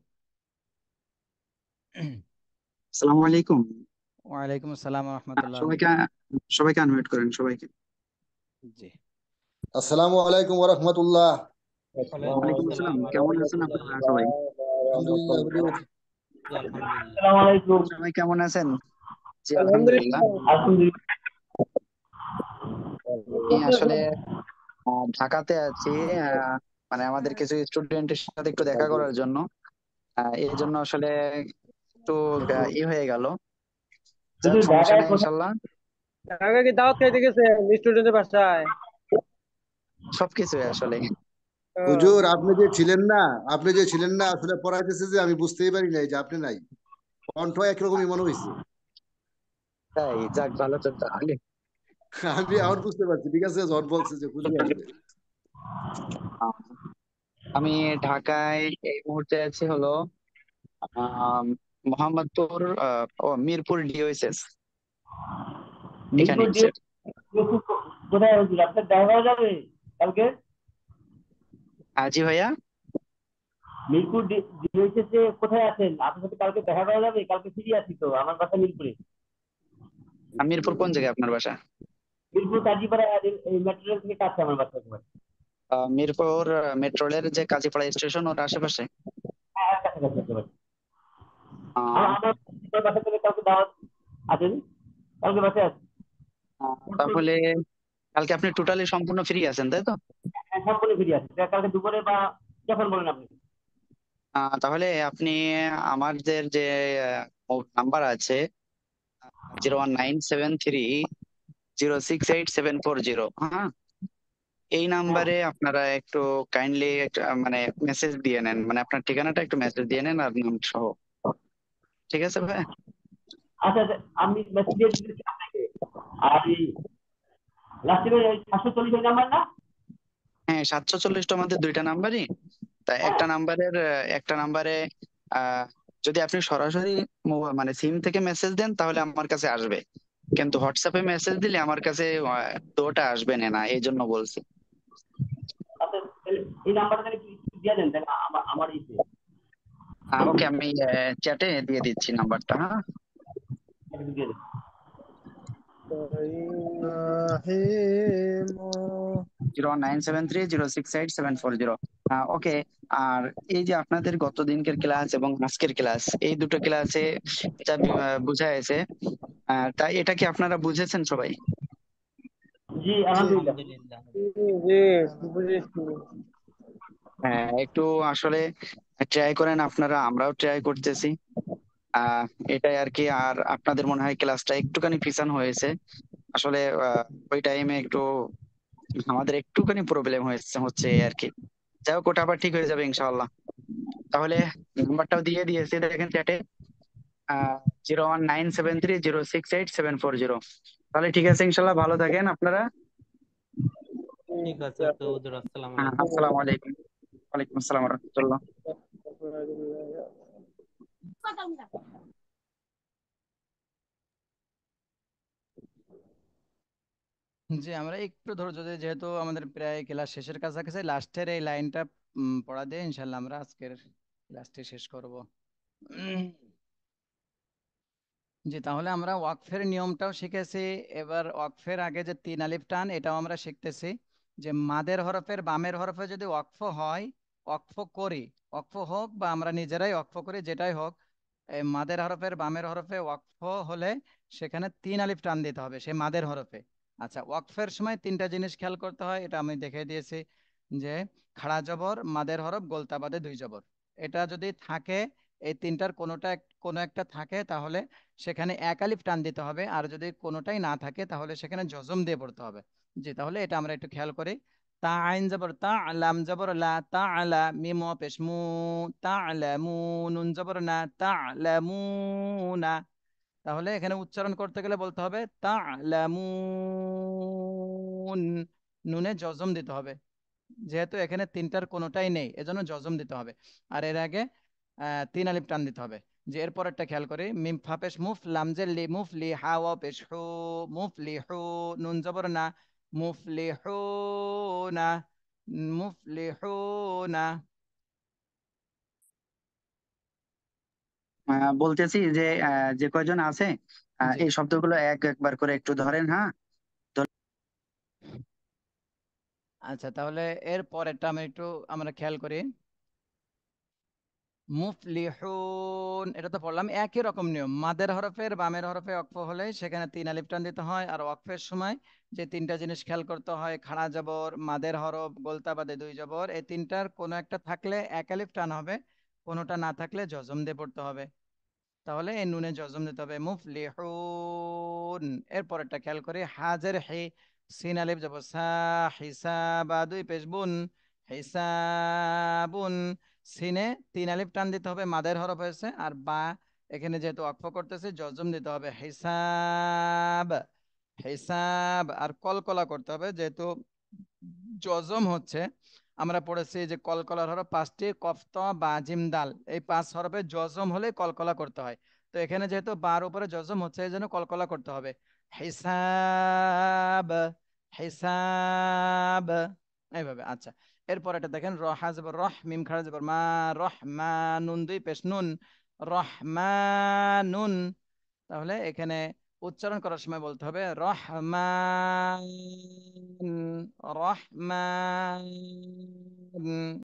আসসালামু আলাইকুম ওয়া আসসালাম ওয়া সবাইকে সবাইকে আনমিউট করেন সবাইকে জি আসসালামু আলাইকুম ওয়া রাহমাতুল্লাহ কেমন আছেন আসলে ঢাকাতে আছি মানে আমাদের কিছু স্টুডেন্টের সাথে একটু দেখা করার জন্য এই জন্য আসলে একটু ই হয়ে গেল ইনশাল্লাহ ঢাকা কি দাওয়াত খাইতে গেছে স্টুডেন্টের বাসায় সবকিছু আসলে হুজুর আপনি যে ছিলেন না আপনি যে ছিলেন না আসলে পড়াইতেছে যে আমি বুঝতেই পারি নাই যে আপনি নাই কণ্ঠ একরকমই মনে হয়েছে তাই যাক ভালো তো তাহলে আমি আর বুঝতে পারছি ঠিক আছে জট বলছে যে হুজুর আসবে আমি ঢাকায় এই মুহূর্তে আছি হলো মোহাম্মদপুর ও মিরপুর ডিওএসএস এখানে কোথায় আপনার দেখা যাবে কালকে আজি ভাইয়া মিরপুর ডিএইচএসে কোথায় আছেন আপনার সাথে কালকে দেখা করা যাবে কালকে ফ্রি আছি তো আমার বাসা মিরপুরে মিরপুর কোন জায়গায় আপনার বাসা মিরপুর কাজীপাড়া এই রেল থেকে কাছে আমার বাসা তোমার মিরপুর মেট্রোলের যে কাজীপাড়া স্টেশন ওর আশেপাশে হ্যাঁ, হ্যাঁ, আমার বাসা থেকে কালকে আছেন কালকে বাসায় আছেন তাহলে কালকে আপনি টোটালি সম্পূর্ণ ফ্রি আছেন তাই তো হ্যাঁ, সম্পূর্ণ ফ্রি কালকে দুপুরে বা যখন বলেন আপনি তাহলে আপনি আমাদের যে নাম্বার আছে zero one nine seven three zero six eight seven four zero হ্যাঁ এই নাম্বারে হ্যাঁ। আপনারা একটু কাইন্ডলি মানে মেসেজ দিয়ে নেন মানে আপনার ঠিকানাটা একটু মেসেজ দিয়ে নেন আর নাম সহ ঠিক আছে ভাই আচ্ছা, আচ্ছা আমি মেসেজ দিয়ে দিচ্ছি আপনাকে আর হ্যাঁ সাতশো চল্লিশটার মধ্যে দুইটা নাম্বারই তা একটা নাম্বারের একটা নাম্বারে যদি আপনি সরাসরি মানে সিম থেকে মেসেজ দেন তাহলে আমার কাছে আসবে কিন্তু হোয়াটসঅ্যাপে মেসেজ দিলে আমার কাছে দুটা আসবে না এই জন্য বলছি আচ্ছা, এই ওকে আমি চ্যাটে দিয়ে দিচ্ছি নাম্বারটা হ্যাঁ ওকে আর এই যে আপনাদের গত দিনকের ক্লাস এবং আজকের ক্লাস এই দুটো ক্লাসে এটা বোঝা গেছে তাই এটা কি আপনারা বুঝেছেন সবাই হ্যাঁ একটু আসলে ট্রাই করেন আপনারা আমরাও ট্রাই করতেছি এটাই আর কি আর আপনাদের মনে হয় ক্লাসটা একটুখানি পিছান হয়েছে আসলে ওই টাইমে একটু আমাদের একটুখানি প্রবলেম হয়েছে হচ্ছে আর কি যাই হোক ওটা আবার ঠিক হয়ে যাবে ইনশাল্লাহ তাহলে নাম্বারটাও দিয়ে দিয়েছি দেখেন চ্যাটে zero one nine seven three zero six eight seven four zero তাহলে ঠিক আছে ইনশাল্লাহ ভালো থাকেন আপনারা আসসালাম হ্যাঁ, আলাইকুম ওয়ালাইকুম আসসালাম রহমতুল্লাহ জি, আমরা একটু ধৈর্য ধরে যেহেতু আমাদের প্রায় ক্লাস শেষের কাছাকাছি লাস্টের এই লাইনটা পড়া দিয়ে ইনশাল্লাহ আমরা আজকের ক্লাসটি শেষ করব জি তাহলে আমরা ওয়াকফের নিয়মটাও শিখেছি এবার ওয়াকফের আগে যে তিন আলিফ টান এটাও আমরা শিখতেছি যে মাদের হরফের বামের হরফে যদি ওয়াকফ হয় ওয়াকফ করি ওয়াকফ হোক বা আমরা নিজেরাই ওয়াকফ করি যেটাই হোক মাদের হরফের বামের হরফে ওয়াকফ হলে সেখানে তিন আলিফ টান দিতে হবে সে মাদের হরফে আচ্ছা ওয়াকফের সময় তিনটা জিনিস খেয়াল করতে হয় এটা আমি দেখে দিয়েছি যে খাড়া জবর মাদের হরফ গোলতাবাদে দুই জবর এটা যদি থাকে এই তিনটার কোনোটা কোনো একটা থাকে তাহলে সেখানে এক টান দিতে হবে আর যদি কোনোটাই না থাকে তাহলে সেখানে জজম দিয়ে পড়তে হবে জি তাহলে এটা আমরা একটু খেয়াল করি তা আইন জবর তা আলাম জবর লা তা আলা মিম পেশমু তা আলামু নুন জবর না তা আলামু না তাহলে এখানে উচ্চারণ করতে গেলে বলতে হবে তা নুনে জজম দিতে হবে যেহেতু এখানে তিনটার কোনোটাই নেই এজন্য জজম দিতে হবে আর এর আগে তিন আলিপ টান দিতে হবে যে এরপর একটা খেয়াল করি মিম ফাপেশ মুফ লামজে লি মুফ লি হা ওয়া পেশ হু মুফ লি হু নুন জবর না মুফ লি হু না মুফ লি হু না বলতেছি যে যে কয়জন আছে এই শব্দগুলো এক একবার করে একটু ধরেন হ্যাঁ আচ্ছা তাহলে এর পরেরটা আমি একটু আমরা খেয়াল করি মুফলিহুন এটা তো পড়লাম একই রকম নিয়ম মাদের হরফের বামের হরফে অক্প হলে সেখানে তিন আলিফ টান দিতে হয় আর অক্ফের সময় যে তিনটা জিনিস খেয়াল করতে হয় খাড়া জবর মাদের হরফ গোলতা বাদে দুই জবর এই তিনটার কোনো একটা থাকলে এক আলিফ টান হবে কোনোটা না থাকলে জজম দিয়ে পড়তে হবে তাহলে এই নুনে জজম দিতে হবে মুফলিহুন এরপর একটা খেয়াল করে হাজের হে সিন আলিফ যাব সা হিসাব দুই পেশ বুন হিসাবুন সিনে তিন আলিফ টান দিতে হবে মাদের হরফ হয়েছে আর বা এখানে যেহেতু অক্ষ করতেছে জজম দিতে হবে হিসাব হিসাব আর কলকলা করতে হবে যেহেতু জজম হচ্ছে আমরা পড়েছি যে কলকলা হরফ পাঁচটি কফত বা জিমদাল এই পাঁচ হরফে জজম হলে কলকলা করতে হয় তো এখানে যেহেতু বার উপরে জজম হচ্ছে এই জন্য কলকলা করতে হবে হিসাব হিসাব এইভাবে আচ্ছা এরপর এটা দেখেন রহাজ রহ মিম খারাজ মা নুন দুই পেশ নুন নুন তাহলে এখানে উচ্চারণ করার সময় বলতে হবে রহমান রহমান